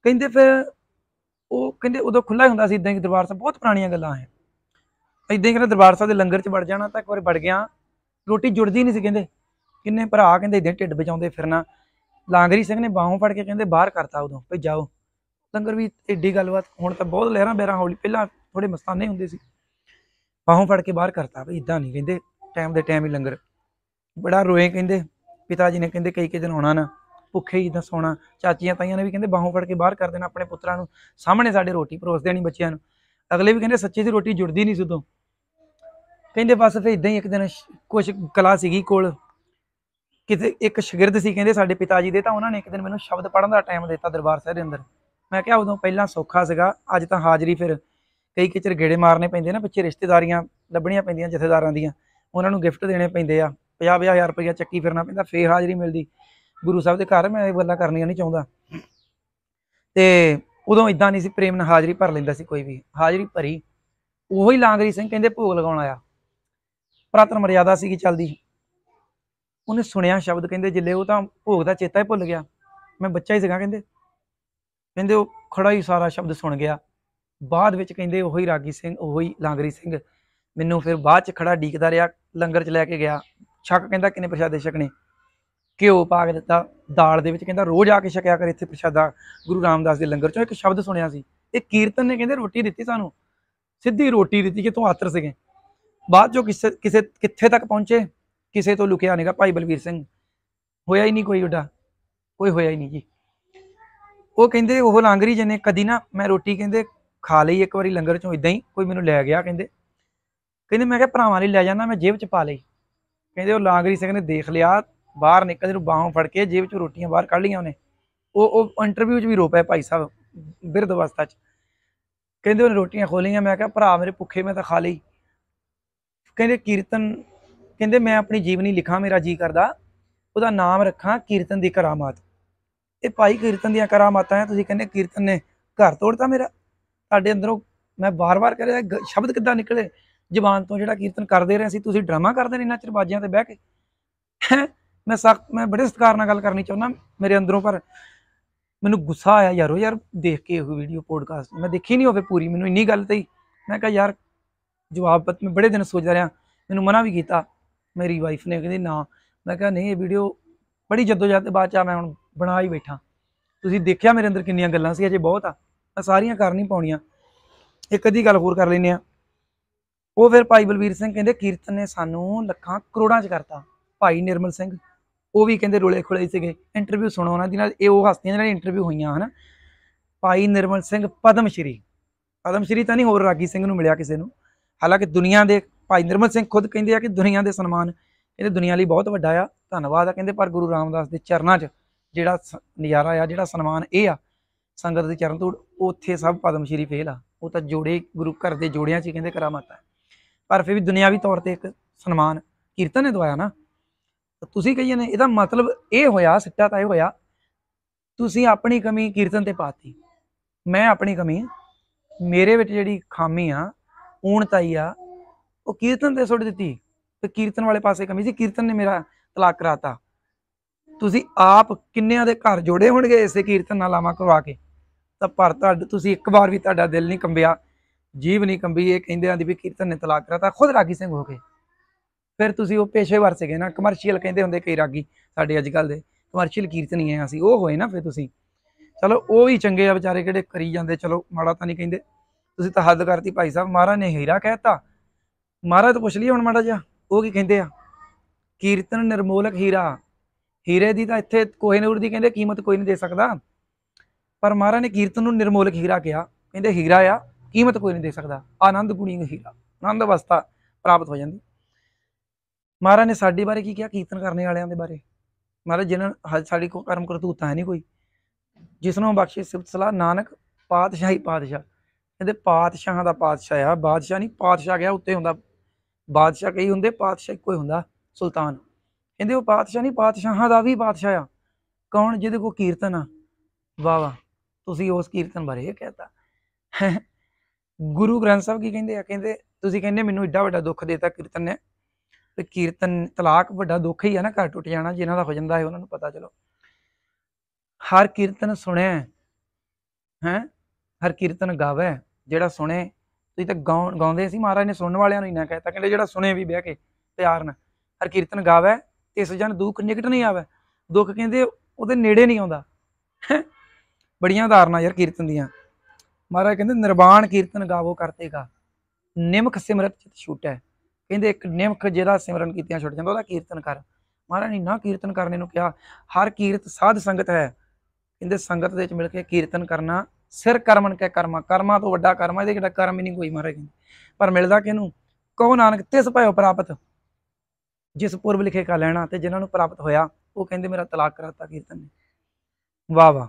ਕਹਿੰਦੇ ਫਿਰ ਉਹ ਕਹਿੰਦੇ ਉਦੋਂ ਖੁੱਲਾ ਹੁੰਦਾ ਸੀ ਇਦਾਂ ਹੀ ਦਰਬਾਰ ਸਾਹਿਬ ਬਹੁਤ ਪੁਰਾਣੀਆਂ ਗੱਲਾਂ ਹੈ ਇਦਾਂ ਹੀ ਕਹਿੰਦੇ ਦਰਬਾਰ ਸਾਹਿਬ ਦੇ ਲੰਗਰ 'ਚ ਵੜ ਜਾਣਾ ਤਾਂ ਇੱਕ ਵਾਰ ਵੜ ਗਿਆ ਰੋਟੀ ਜੁੜਦੀ ਨਹੀਂ ਸੀ ਕਹਿੰਦੇ ਕਿੰਨੇ ਭਰਾ ਕਹਿੰਦੇ ਇਦਾਂ ਢਿੱਡ ਬਚਾਉਂਦੇ ਫਿਰਨਾ ਲਾਂਗਰੀ ਸਿੰਘ ਨੇ ਬਾਹੋਂ ਫੜ ਕੇ ਕਹਿੰਦੇ ਬਾਹਰ ਕਰਤਾ ਉਦੋਂ ਭਈ ਜਾਓ ਲੰਗਰ ਵੀ ਏਡੀ ਗੱਲਬਾਤ ਹੁਣ ਤਾਂ ਬਹੁਤ ਲਹਿਰਾਂ ਬੇਰਾਂ ਹੋਲੀ ਪਹਿਲਾਂ ਥੋੜੇ ਮਸਤਾਨੇ ਹੁੰਦੇ ਸੀ ਬਾਹੋਂ ਫੜ ਕੇ ਬਾਹਰ ਕਰਤਾ ਵੀ ਇਦਾਂ ਨਹੀਂ ਕਹਿੰਦੇ ਟਾਈਮ ਦੇ ਟਾਈਮ ਹੀ ਲੰਗਰ ਬੜਾ ਰੋਏ ਕਹਿੰਦੇ ਪਿਤਾ ਜੀ ਨੇ ਕਹਿੰਦੇ ਕਈ ਕਿ ਦਿਨ ਆਉਣਾ ਨਾ ਭੁੱਖੇ ਹੀ ਇਦਾਂ ਸੋਣਾ ਚਾਚੀਆਂ ਤਾਈਆਂ ਨੇ ਵੀ ਕਹਿੰਦੇ ਬਾਹੋਂ ਫੜ ਕੇ ਬਾਹਰ ਕਰ ਦੇਣਾ ਆਪਣੇ ਪੁੱਤਰਾਂ ਨੂੰ ਸਾਹਮਣੇ ਸਾਡੇ ਰੋਟੀ ਪਰੋਸ ਦੇਣੀ ਬੱਚਿਆਂ ਨੂੰ ਅਗਲੇ ਵੀ ਕਹਿੰਦੇ ਸੱਚੀ ਦੀ ਰੋਟੀ ਜੁੜਦੀ ਨਹੀਂ ਸੁਦੋਂ ਕਹਿੰਦੇ ਬਸ ਫੇ ਇਦਾਂ ਹੀ ਇੱਕ ਦਿਨ ਕੁਝ ਕਲਾ ਸੀਗੀ ਕੋਲ ਕਿਤੇ ਇੱਕ ਸ਼ਾਗਿਰਦ ਸੀ ਕਹਿੰਦੇ ਸਾਡੇ ਪਿਤਾ ਜੀ ਦੇ ਤਾਂ ਉਹਨਾਂ ਨੇ ਇੱਕ ਦਿਨ ਮੈਨੂੰ ਸ਼ਬਦ ਪੜਨ ਦਾ ਟਾਈਮ ਦਿੱਤਾ ਦਰਬਾਰ ਸਾਹਿਬ ਦੇ ਅੰਦਰ ਮੈਂ ਕਿਹਾ ਉਦੋਂ ਪਹਿਲਾਂ ਸੌਖਾ ਸੀਗਾ ਅੱਜ ਤਾਂ ਹਾਜ਼ਰੀ ਫਿਰ ਕਈ ਕਿਚਰ ਗੇੜੇ ਮਾਰਨੇ ਪੈਂਦੇ ਨਾ ਪਿੱਛੇ ਰਿਸ਼ਤੇਦਾਰੀਆਂ ਲੱਭਣੀਆਂ ਪੈਂਦੀਆਂ ਜਥੇਦਾਰਾਂ ਦੀਆਂ ਉਹਨਾਂ ਨੂੰ ਗਿਫਟ ਦੇਣੇ ਪੈਂਦੇ ਆ 50-50000 ਰੁਪਇਆ ਚੱਕੀ ਫਿਰਨਾ ਪੈਂਦਾ ਫੇਰ ਹਾਜ਼ਰੀ ਮਿਲਦੀ ਗੁਰੂ ਸਾਹਿਬ ਦੇ ਘਰ ਮੈਂ ਇਹ ਗੱਲਾਂ ਕਰਨੀਆਂ ਨਹੀਂ ਚਾਹੁੰਦਾ ਤੇ ਉਦੋਂ ਇਦਾਂ ਨਹੀਂ ਸੀ ਪ੍ਰੇਮ ਨਾਲ ਹਾਜ਼ਰੀ ਭਰ ਲੈਂਦਾ ਸੀ ਕੋਈ ਵੀ ਹਾਜ਼ਰੀ ਭਰੀ ਉਹੀ ਲਾਂਗਰੀ ਸਿੰਘ ਕਹਿੰਦੇ ਭੋਗ ਲਗਾਉਣ ਆਇਆ ਪ੍ਰਾਤਨ ਮਰਿਆਦਾ ਸੀ ਕਿ ਚੱਲਦੀ ਉਹਨੇ ਸੁਣਿਆ ਸ਼ਬਦ ਕਹਿੰਦੇ ਜਿੱਲੇ ਉਹ ਤਾਂ ਭੋਗ ਦਾ ਚੇਤਾ ਹੀ ਭੁੱਲ ਗਿਆ ਮੈਂ ਬੱਚਾ ਹੀ ਸੀਗਾ ਕਹਿੰਦੇ ਕਹਿੰਦੇ ਉਹ ਖੜਾ ਹੀ ਸਾਰਾ ਸ਼ਬਦ ਸੁਣ ਗਿਆ ਬਾਅਦ ਵਿੱਚ ਕਹਿੰਦੇ ਉਹੀ ਰਾਗੀ ਸਿੰਘ ਉਹੀ ਲਾਂਗਰੀ ਸਿੰਘ ਮੈਨੂੰ ਫਿਰ ਬਾਅਦ ਚ ਖੜਾ ਡੀਕਦਾ ਰਿਹਾ ਲੰਗਰ ਚ ਲੈ ਕੇ ਗਿਆ ਛੱਕ ਕਹਿੰਦਾ ਕਿੰਨੇ ਪ੍ਰਸ਼ਾਦੇ ਛਕਣੇ ਘਿਓ ਪਾ ਕੇ ਦਿੱਤਾ ਦਾਲ ਦੇ ਵਿੱਚ ਕਹਿੰਦਾ ਰੋਜ਼ ਆ ਕੇ ਛਕਿਆ ਕਰ ਇੱਥੇ ਪ੍ਰਸ਼ਾਦਾ ਗੁਰੂ ਰਾਮਦਾਸ ਦੇ ਲੰਗਰ ਚੋਂ ਇੱਕ ਸ਼ਬਦ ਸੁਣਿਆ ਸੀ ਇਹ ਕੀਰਤਨ ਨੇ ਕਹਿੰਦੇ ਰੋਟੀ ਦਿੱਤੀ ਸਾਨੂੰ ਸਿੱਧੀ ਰੋਟੀ ਦਿੱਤੀ ਕਿ ਤੂੰ ਆਤਰ ਸੀਗੇ ਬਾਅਦ ਜੋ ਕਿਸੇ ਕਿਸੇ ਕਿੱਥੇ ਤੱਕ ਪਹੁੰਚੇ ਕਿਸੇ ਤੋਂ ਲੁਕਿਆ ਨਹੀਂਗਾ ਭਾਈ ਬਲਵੀਰ ਸਿੰਘ ਹੋਇਆ ਹੀ ਨਹੀਂ ਕੋਈ ਉਡਾ ਕੋਈ ਹੋਇਆ ਹੀ ਨਹੀਂ ਜੀ ਉਹ ਕਹਿੰਦੇ ਉਹ ਲਾਂਗਰੀ ਜਨੇ ਕਦੀ ਨਾ ਮੈਂ ਰੋਟੀ ਕਹਿੰਦੇ ਖਾ ਲਈ ਇੱਕ ਵਾਰੀ ਲੰਗਰ ਚੋਂ ਇਦਾਂ ਹੀ ਕੋਈ ਮੈਨੂੰ ਲੈ ਗਿਆ ਕਹਿੰਦੇ ਕਹਿੰਦੇ ਮੈਂ ਕਿਹਾ ਭਰਾਵਾਂ ਲਈ ਲੈ ਜਾਣਾ ਮੈਂ ਜੇਬ ਚ ਪਾ ਲਈ ਕਹਿੰਦੇ ਉਹ ਲਾਂਗਰੀ ਸਿੰਘ ਨੇ ਦੇਖ ਲਿਆ ਬਾਹਰ ਨਿਕਲ ਨੂੰ ਬਾਹੋਂ ਫੜ ਕੇ ਜੇਬ ਚ ਰੋਟੀਆਂ ਬਾਹਰ ਕੱਢ ਲਈਆਂ ਉਹਨੇ ਉਹ ਉਹ ਇੰਟਰਵਿਊ 'ਚ ਵੀ ਰੋ ਭਾਈ ਸਾਹਿਬ ਬਿਰਧ ਅਵਸਥਾ 'ਚ ਕਹਿੰਦੇ ਉਹਨੇ ਰੋਟੀਆਂ ਖੋਲੀਆਂ ਮੈਂ ਕਿਹਾ ਭਰਾ ਮੇਰੇ ਭੁੱਖੇ ਮੈਂ ਤਾਂ ਖਾ ਲਈ ਕਹਿੰਦੇ ਕੀਰਤਨ ਕਹਿੰਦੇ ਮੈਂ ਆਪਣੀ ਜੀਵਨੀ ਲਿਖਾਂ ਮੇਰਾ ਜੀ ਕਰਦਾ ਉਹਦਾ ਨਾਮ ਰੱਖਾਂ ਕੀਰਤਨ ਦੀ ਕਰਾਮਾਤ ਇਹ ਭਾਈ ਕੀਰਤਨ ਦੀਆਂ ਕਰਾਮਾਤਾਂ ਹੈ ਤੁਸੀਂ ਕਹਿੰਦੇ ਕੀਰਤਨ ਨੇ ਘਰ ਤੋੜਤਾ ਮੇਰਾ ਤੁਹਾਡੇ ਅੰਦਰੋਂ ਮੈਂ ਬਾਰ-ਬਾਰ ਕਹ ਰਿਹਾ ਸ਼ਬਦ ਕਿੱਦਾਂ ਨਿਕਲੇ ਜ਼ਬਾਨ ਤੋਂ ਜਿਹੜਾ ਕੀਰਤਨ ਕਰਦੇ ਰਹੇ ਸੀ ਤੁਸੀਂ ਡਰਾਮਾ ਕਰਦੇ ਨੇ ਇਨਾ ਚਿਰ ਬਾਜੀਆਂ ਤੇ ਬਹਿ ਕੇ ਮੈਂ ਸਖਤ ਮੈਂ ਬੜੇ ਸਤਿਕਾਰ ਨਾਲ ਗੱਲ ਕਰਨੀ ਚਾਹੁੰਦਾ ਮੇਰੇ ਅੰਦਰੋਂ ਪਰ ਮੈਨੂੰ ਗੁੱਸਾ ਆਇਆ ਯਾਰੋ ਯਾਰ ਦੇਖ ਕੇ ਉਹ ਵੀਡੀਓ ਪੋਡਕਾਸਟ ਮੈਂ ਦੇਖੀ ਨਹੀਂ ਹੋਵੇ ਪੂਰੀ ਮੈਨੂੰ ਇੰਨੀ ਗੱਲ ਤੇ ਮੈਂ ਕਿਹਾ ਯਾਰ ਜਵਾਬ ਪਤ ਮੈਂ ਬੜੇ ਦਿਨ ਸੋਚਦਾ ਰਿਹਾ ਮੈਨੂੰ ਮਨਾ ਵੀ ਕੀਤਾ ਮੇਰੀ ਵਾਈਫ ਨੇ ਕਹਿੰਦੀ ਨਾ ਮੈਂ ਕਿਹਾ ਨਹੀਂ ਇਹ ਵੀਡੀਓ ਬੜੀ ਜਾਂਦੇ ਬਾਅਦ ਚ ਆ ਮੈਂ ਹੁਣ ਬਣਾ ਹੀ ਬੈਠਾ ਤੁਸੀਂ ਦੇਖਿਆ ਮੇਰੇ ਅੰਦਰ ਕਿੰਨੀਆਂ ਗੱਲਾਂ ਸੀ ਅਜੇ ਬਹੁਤ ਆ ਆ ਸਾਰੀਆਂ ਕਰ ਨਹੀਂ ਪਾਉਣੀਆਂ ਇੱਕ ਅੱਧੀ ਗੱਲ ਹੋਰ ਕਰ ਲੈਨੇ ਆ ਉਹ ਫਿਰ ਭਾਈ ਬਲਵੀਰ ਸਿੰਘ ਕਹਿੰਦੇ ਕੀਰਤਨ ਨੇ ਸਾਨੂੰ ਲੱਖਾਂ ਕਰੋੜਾਂ ਚ ਕਰਤਾ ਭਾਈ ਨਿਰਮਲ ਸਿੰਘ ਉਹ ਵੀ ਕਹਿੰਦੇ ਰੋਲੇ ਖੁਲੇ ਸੀਗੇ ਇੰਟਰਵਿਊ ਸੁਣੋ ਉਹਨਾਂ ਦੀ ਨਾਲ ਇਹ ਉਹ ਹਸਤੀਆਂ ਨਾਲ ਇੰਟਰਵਿਊ ਹੋਈਆਂ ਹਨ ਭਾਈ ਨਿਰਮਲ ਸਿੰਘ ਪਦਮ ਸ਼੍ਰੀ ਪਦਮ ਸ਼੍ਰੀ ਤਾਂ ਨਹੀਂ ਹੋਰ ਰਾਗੀ ਸਿੰਘ ਨੂੰ ਮਿਲਿਆ ਕਿਸੇ ਨੂੰ ਹਾਲਾਂਕਿ ਦੁਨੀਆ ਦੇ ਭਾਈ ਨਿਰਮਲ ਸਿੰਘ ਖੁਦ ਕਹਿੰਦੇ ਆ ਕਿ ਦੁਨੀਆ ਦੇ ਸਨਮਾਨ ਇਹਦੇ ਦੁਨੀਆ ਲਈ ਬਹੁਤ ਵੱਡਾ ਆ ਧੰਨਵਾਦ ਆ ਕਹਿੰਦੇ ਪਰ ਗੁਰੂ ਰਾਮਦਾਸ ਦੇ ਚਰਨਾਂ 'ਚ ਜਿਹੜਾ ਨਜ਼ਾਰਾ ਆ ਜਿਹੜਾ ਸਨਮਾਨ ਇਹ ਆ ਸੰਗਤ ਦੇ ਚਰਨ ਤੋਂ ਉੱਥੇ ਸਭ ਪਦਮ ਸ਼੍ਰੀ ਫੇਲ ਆ ਉਹ ਤਾਂ ਜੋੜੇ ਗੁਰੂ ਘਰ ਦੇ ਜੋੜਿਆਂ 'ਚ ਕਹਿੰਦੇ ਕਰਾਮਾਤ ਆ ਪਰ ਫਿਰ ਵੀ ਦੁਨਿਆਵੀ ਤੌਰ ਤੇ ਇੱਕ ਸਨਮਾਨ ਕੀਰਤਨ ਨੇ ਦਵਾਇਆ ਨਾ ਤੁਸੀਂ ਕਹੀਏ ਨੇ ਇਹਦਾ ਮਤਲਬ ਇਹ ਹੋਇਆ ਸਿੱਟਾ ਤਾਂ ਇਹ ਹੋਇਆ ਤੁਸੀਂ ਆਪਣੀ ਕਮੀ ਕੀਰਤਨ ਤੇ ਪਾਤੀ ਮੈਂ ਆਪਣੀ ਕਮੀ ਮੇਰੇ ਵਿੱਚ ਜਿਹੜੀ ਖਾਮੀ ਆ ਊਣਤਾਈ ਆ ਉਹ ਕੀਰਤਨ ਤੇ ਸੁੱਟ ਦਿੱਤੀ ਤੇ ਕੀਰਤਨ ਵਾਲੇ ਪਾਸੇ ਕਮੀ ਸੀ ਕੀਰਤਨ ਨੇ ਮੇਰਾ ਤਲਾਕ ਕਰਾਤਾ ਤੁਸੀਂ ਆਪ ਕਿੰਨਿਆਂ ਦੇ ਘਰ ਜੋੜੇ ਹੋਣਗੇ ਇਸੇ ਕੀਰਤਨ ਨਾਲ ਆਵਾ ਕਰਵਾ ਕੇ ਤਾਂ ਪਰ ਤੁਹਾਡਾ ਤੁਸੀਂ ਇੱਕ ਵਾਰ ਵੀ ਤੁਹਾਡਾ ਦਿਲ ਨਹੀਂ ਕੰਬਿਆ ਜੀਵ ਨਹੀਂ ਕੰਬੀ ਇਹ ਕਹਿੰਦੇ ਆਂ ਦੀ ਵੀ ਕੀਰਤਨ ਨੇ ਤਲਾਕ ਕਰਤਾ ਖੁਦ ਰਾਗੀ ਸਿੰਘ ਹੋ ਕੇ ਫਿਰ ਤੁਸੀਂ ਉਹ ਪੇਸ਼ੇਵਰ ਸੀਗੇ ਨਾ ਕਮਰਸ਼ੀਅਲ ਕਹਿੰਦੇ ਹੁੰਦੇ ਕਈ ਰਾਗੀ ਸਾਡੇ ਅੱਜ ਕੱਲ ਦੇ ਕਮਰਸ਼ੀਅਲ ਕੀਰਤਨੀ ਆ ਅਸੀਂ ਉਹ ਹੋਏ ਨਾ ਫਿਰ ਤੁਸੀਂ ਚਲੋ ਉਹ ਵੀ ਚੰਗੇ ਆ ਵਿਚਾਰੇ ਕਿਹੜੇ ਕਰੀ ਜਾਂਦੇ ਚਲੋ ਮਾੜਾ ਤਾਂ ਨਹੀਂ ਕਹਿੰਦੇ ਤੁਸੀਂ ਤਾਂ ਹੱਦ ਕਰਤੀ ਭਾਈ ਸਾਹਿਬ ਮਹਾਰਾ ਨੇ ਹੀਰਾ ਕਹਿਤਾ ਮਹਾਰਾ ਤਾਂ ਪੁੱਛ ਲਈ ਹੁਣ ਮਾੜਾ ਜਿਹਾ ਉਹ ਕੀ ਕਹਿੰਦੇ ਆ ਕੀਰਤਨ ਨਿਰਮੋਲਕ ਹੀਰਾ ਹੀਰੇ ਦੀ ਤਾਂ ਇੱਥੇ ਨੂਰ ਦੀ ਕਹਿੰਦੇ ਕੀਮਤ ਕੋਈ ਨਹੀਂ ਦੇ ਸਕਦਾ ਪਰ ਮਹਾਰਾਜ ਨੇ ਕੀਰਤਨ ਨੂੰ ਨਿਰਮੋਲਕ ਹੀਰਾ ਕਿਹਾ ਕਹਿੰਦੇ ਹੀਰਾ ਆ ਕੀਮਤ ਕੋਈ ਨਹੀਂ ਦੇ ਸਕਦਾ ਆਨੰਦ ਗੁਣੀ ਹੀਰਾ ਆਨੰਦ ਅਵਸਥਾ ਪ੍ਰਾਪਤ ਹੋ ਜਾਂਦੀ ਮਹਾਰਾਜ ਨੇ ਸਾਡੀ ਬਾਰੇ ਕੀ ਕਿਹਾ ਕੀਰਤਨ ਕਰਨ ਵਾਲਿਆਂ ਦੇ ਬਾਰੇ ਮਹਾਰਾਜ ਜਿਨ੍ਹਾਂ ਸਾਡੀ ਕੋ ਕਰਮ ਕਰਤੂਤਾ ਹੈ ਨਹੀਂ ਕੋਈ ਜਿਸ ਨੂੰ ਬਖਸ਼ੇ ਸਿਫਤ ਸਲਾਹ ਨਾਨਕ ਪਾਤਸ਼ਾਹੀ ਪਾਤਸ਼ਾਹ ਕਹਿੰਦੇ ਪਾਤਸ਼ਾਹਾਂ ਦਾ ਪਾਤਸ਼ਾਹ ਆ ਬਾਦਸ਼ਾਹ ਨਹੀਂ ਪਾਤਸ਼ਾਹ ਗਿਆ ਉੱਤੇ ਹੁੰਦਾ ਬਾਦਸ਼ਾਹ ਕਈ ਹੁੰਦੇ ਪਾਤਸ਼ਾਹ ਕੋਈ ਹੁੰਦਾ ਸੁਲਤਾਨ ਕਹਿੰਦੇ ਉਹ ਪਾਤਸ਼ਾਹ ਨਹੀਂ ਪਾਤਸ਼ਾਹਾਂ ਦਾ ਵੀ ਪਾਤਸ਼ਾਹ ਆ ਕੌਣ ਜਿਹਦੇ ਕੋ ਕੀਰਤਨ ਆ ਵਾ ਵਾ ਤੁਸੀਂ ਉਸ ਕੀਰਤਨ ਬਾਰੇ ਇਹ ਕਹਤਾ ਗੁਰੂ ਗ੍ਰੰਥ ਸਾਹਿਬ ਕੀ ਕਹਿੰਦੇ ਆ ਕਹਿੰਦੇ ਤੁਸੀਂ ਕਹਿੰਦੇ ਮੈਨੂੰ ਏਡਾ ਵੱਡਾ ਦੁੱਖ ਦੇਤਾ ਕੀਰਤਨ ਨੇ ਤੇ ਕੀਰਤਨ ਤਲਾਕ ਵੱਡਾ ਦੁੱਖ ਹੀ ਆ ਨਾ ਘਰ ਟੁੱਟ ਜਾਣਾ ਜਿਨ੍ਹਾਂ ਦਾ ਹੋ ਜਾਂਦਾ ਹੈ ਉਹਨਾਂ ਨੂੰ ਪਤਾ ਚਲੋ ਹਰ ਕੀਰਤਨ ਸੁਣਿਆ ਹੈ ਹਰ ਕੀਰਤਨ ਗਾਵੇ ਜਿਹੜਾ ਸੁਣੇ ਤੁਸੀਂ ਤਾਂ ਗਾਉਂਦੇ ਸੀ ਮਹਾਰਾਜ ਨੇ ਸੁਣਨ ਵਾਲਿਆਂ ਨੂੰ ਇੰਨਾ ਕਹਿਤਾ ਕਹਿੰਦੇ ਜਿਹੜਾ ਸੁਣੇ ਵੀ ਬਹਿ ਕੇ ਪਿਆਰ ਨਾਲ ਹਰ ਕੀਰਤਨ ਗਾਵੇ ਇਸ ਜਨ ਦੁੱਖ ਨਿਕਟ ਨਹੀਂ ਆਵੇ ਦੁੱਖ ਕਹਿੰਦੇ ਉਹਦੇ ਨੇੜੇ ਨਹੀਂ ਆਉਂਦਾ ਬੜੀਆਂ ਧਾਰਨਾ ਯਾਰ ਕੀਰਤਨ ਦੀਆਂ ਮਹਾਰਾਜ ਕਹਿੰਦੇ ਨਿਰਵਾਣ ਕੀਰਤਨ ਗਾਵੋ ਕਰਤੇਗਾ ਨਿਮਖ ਸਿਮਰਤ ਚਿਤ ਛੁਟੈ ਕਹਿੰਦੇ ਇੱਕ ਨਿਮਖ ਜਿਹੜਾ ਸਿਮਰਨ ਕੀਤਿਆਂ ਛੁੱਟ ਜਾਂਦਾ ਉਹਦਾ ਕੀਰਤਨ ਕਰ ਮਹਾਰਾਜ ਨੇ ਨਾ ਕੀਰਤਨ ਕਰਨੇ ਨੂੰ ਕਿਹਾ ਹਰ ਕੀਰਤ ਸਾਧ ਸੰਗਤ ਹੈ ਕਹਿੰਦੇ ਸੰਗਤ ਦੇ ਵਿੱਚ ਮਿਲ ਕੇ ਕੀਰਤਨ ਕਰਨਾ ਸਿਰ ਕਰਮਨ ਕੇ ਕਰਮਾ ਕਰਮਾ ਤੋਂ ਵੱਡਾ ਕਰਮਾ ਇਹਦੇ ਕਿਹੜਾ ਕਰਮ ਹੀ ਨਹੀਂ ਕੋਈ ਮਹਾਰਾਜ ਕਹਿੰਦੇ ਪਰ ਮਿਲਦਾ ਕਿਹਨੂੰ ਕੋ ਨਾਨਕ ਤਿਸ ਭਇਓ ਪ੍ਰਾਪਤ ਜਿਸ ਪੁਰਬ ਲਿਖੇ ਕਾ ਲੈਣਾ ਤੇ ਜਿਨ੍ਹਾਂ ਨੂੰ ਪ੍ਰਾਪਤ ਹੋਇਆ ਉਹ ਕਹਿੰਦੇ ਮੇਰਾ ਤਲਾਕ ਕਰਾਤਾ ਕੀਰਤਨ ਨੇ ਵਾਹ ਵਾਹ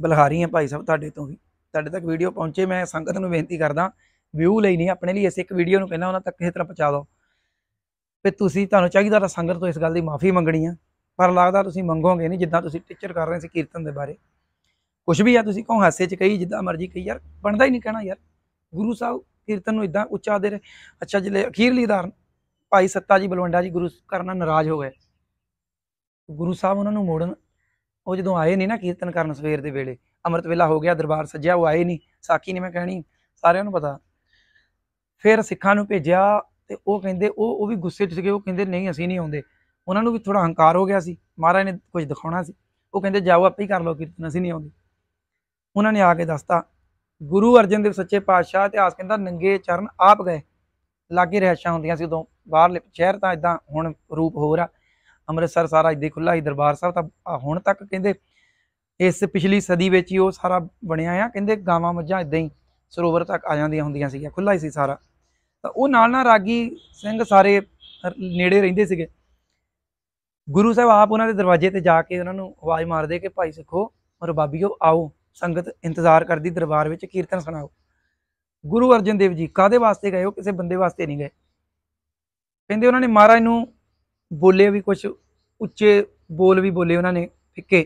ਬਲਹਾਰੀ ਆ ਭਾਈ ਸਾਹਿਬ ਤੁਹਾਡੇ ਤੋਂ ਵੀ ਤੁਹਾਡੇ ਤੱਕ ਵੀਡੀਓ ਪਹੁੰਚੇ ਮੈਂ ਸੰਗਤ ਨੂੰ ਬੇਨਤੀ ਕਰਦਾ ਵਿਊ ਲਈ ਨਹੀਂ ਆਪਣੇ ਲਈ ਇਸ ਇੱਕ ਵੀਡੀਓ ਨੂੰ ਕਹਿੰਦਾ ਉਹਨਾਂ ਤੱਕ ਕਿਸੇ ਤਰ੍ਹਾਂ ਪਹੁੰਚਾ ਦਿਓ ਵੀ ਤੁਸੀਂ ਤੁਹਾਨੂੰ ਚਾਹੀਦਾ ਤਾਂ ਸੰਗਤ ਤੋਂ ਇਸ ਗੱਲ ਦੀ ਮਾਫੀ ਮੰਗਣੀ ਆ ਪਰ ਲੱਗਦਾ ਤੁਸੀਂ ਮੰਗੋਗੇ ਨਹੀਂ ਜਿੱਦਾਂ ਤੁਸੀਂ ਟੀਚਰ ਕਰ ਰਹੇ ਸੀ ਕੀਰਤਨ ਦੇ ਬਾਰੇ ਕੁਝ ਵੀ ਆ ਤੁਸੀਂ ਕਹੋ ਹਾਸੇ 'ਚ ਕਹੀ ਜਿੱਦਾਂ ਮਰਜ਼ੀ ਕਹੀ ਯਾਰ ਬਣਦਾ ਹੀ ਨਹੀਂ ਕਹਿਣਾ ਯਾਰ ਗੁਰੂ ਸਾਹਿਬ ਕੀਰਤਨ ਨੂੰ ਇਦਾਂ ਉੱਚਾ ਦੇ ਰਹੇ ਅੱਛਾ ਜਿਲੇ ਅਖੀਰਲੀ ਧਾਰਨ ਭਾਈ ਸੱਤਾ ਜੀ ਬਲਵੰਡਾ ਜੀ ਗੁਰੂ ਘਰ ਨਾਲ ਨਾਰਾਜ਼ ਹੋ ਗਏ ਗੁਰੂ ਸਾਹਿਬ ਉਹਨਾਂ ਨੂੰ ਮੋੜਨ ਉਹ ਜਦੋਂ ਆਏ ਨਹੀਂ ਨਾ ਕੀਰਤਨ ਕਰਨ ਸਵੇਰ ਦੇ ਵੇਲੇ ਅੰਮ੍ਰਿਤ ਵੇਲਾ ਹੋ ਗਿਆ ਦਰਬਾਰ ਸੱਜਿਆ ਉਹ ਆਏ ਨਹੀਂ ਸਾਖੀ ਨੇ ਮੈਂ ਕਹਿਣੀ ਸਾਰਿਆਂ ਨੂੰ ਪਤਾ ਫਿਰ ਸਿੱਖਾਂ ਨੂੰ ਭੇਜਿਆ ਤੇ ਉਹ ਕਹਿੰਦੇ ਉਹ ਉਹ ਵੀ ਗੁੱਸੇ 'ਚ ਸੀਗੇ ਉਹ ਕਹਿੰਦੇ ਨਹੀਂ ਅਸੀਂ ਨਹੀਂ ਆਉਂਦੇ ਉਹਨਾਂ ਨੂੰ ਵੀ ਥੋੜਾ ਹੰਕਾਰ ਹੋ ਗਿਆ ਸੀ ਮਹਾਰਾਜ ਨੇ ਕੁਝ ਦਿਖਾਉਣਾ ਸੀ ਉਹ ਕਹਿੰਦੇ ਜਾਓ ਆਪੇ ਹੀ ਕਰ ਲਓ ਕੀਰਤਨ ਅਸੀਂ ਨਹੀਂ ਆਉਂਦੇ ਉਹਨਾਂ ਨੇ ਆ ਕੇ ਦੱਸਤਾ ਗੁਰੂ ਅਰਜਨ ਦੇਵ ਸੱਚੇ ਪਾਤਸ਼ਾਹ ਇਤਿਹਾਸ ਕਹਿੰਦਾ ਨੰਗੇ ਚਰਨ ਆਪ ਗਏ ਲਾਗੇ ਰਹਿਸ਼ਾਂ ਹੁੰਦੀਆਂ ਸੀ ਉਦੋਂ ਬਾਹਰਲੇ ਸ਼ਹਿਰ ਤਾਂ ਇਦਾਂ ਹੁਣ ਰੂਪ ਹੋਰ ਆ ਅੰਮ੍ਰਿਤਸਰ ਸਾਰਾ ਇਦਾਂ ਖੁੱਲਾ ਹੀ ਦਰਬਾਰ ਸਾਹਿਬ ਤਾਂ ਹੁਣ ਤੱਕ ਕਹਿੰਦੇ ਇਸ ਪਿਛਲੀ ਸਦੀ ਵਿੱਚ ਹੀ ਉਹ ਸਾਰਾ ਬਣਿਆ ਆ ਕਹਿੰਦੇ ਗਾਵਾਂ ਮੱਝਾਂ ਇਦਾਂ ਹੀ ਸਰੋਵਰ ਤੱਕ ਆ ਜਾਂਦੀਆਂ ਹੁੰਦੀਆਂ ਸੀਗੀਆਂ ਖੁੱਲਾ ਹੀ ਸੀ ਸਾਰਾ ਤਾਂ ਉਹ ਨਾਲ ਨਾਲ ਰਾਗੀ ਸਿੰਘ ਸਾਰੇ ਨੇੜੇ ਰਹਿੰਦੇ ਸੀਗੇ ਗੁਰੂ ਸਾਹਿਬ ਆਪ ਉਹਨਾਂ ਦੇ ਦਰਵਾਜ਼ੇ ਤੇ ਜਾ ਕੇ ਉਹਨਾਂ ਨੂੰ ਆਵਾਜ਼ ਮਾਰਦੇ ਕਿ ਭਾਈ ਸਿੱਖੋ ਔਰ ਬਾਬੀਓ ਆਓ ਸੰਗਤ ਇੰਤਜ਼ਾਰ ਕਰਦੀ ਦਰਬਾਰ ਵਿੱਚ ਕੀਰਤਨ ਸੁਣਾਓ ਗੁਰੂ ਅਰਜਨ ਦੇਵ ਜੀ ਕਾਦੇ ਵਾਸਤੇ ਗਏ ਉਹ ਕਿਸੇ ਬੰਦੇ ਵਾਸਤੇ ਨਹੀਂ ਗਏ ਕਹਿੰਦੇ ਉਹਨਾਂ ਨੇ ਮਹਾਰਾਜ ਨੂੰ ਬੋਲੇ ਵੀ ਕੁਝ ਉੱਚੇ ਬੋਲ ਵੀ ਬੋਲੇ ਉਹਨਾਂ ਨੇ ਫਿੱਕੇ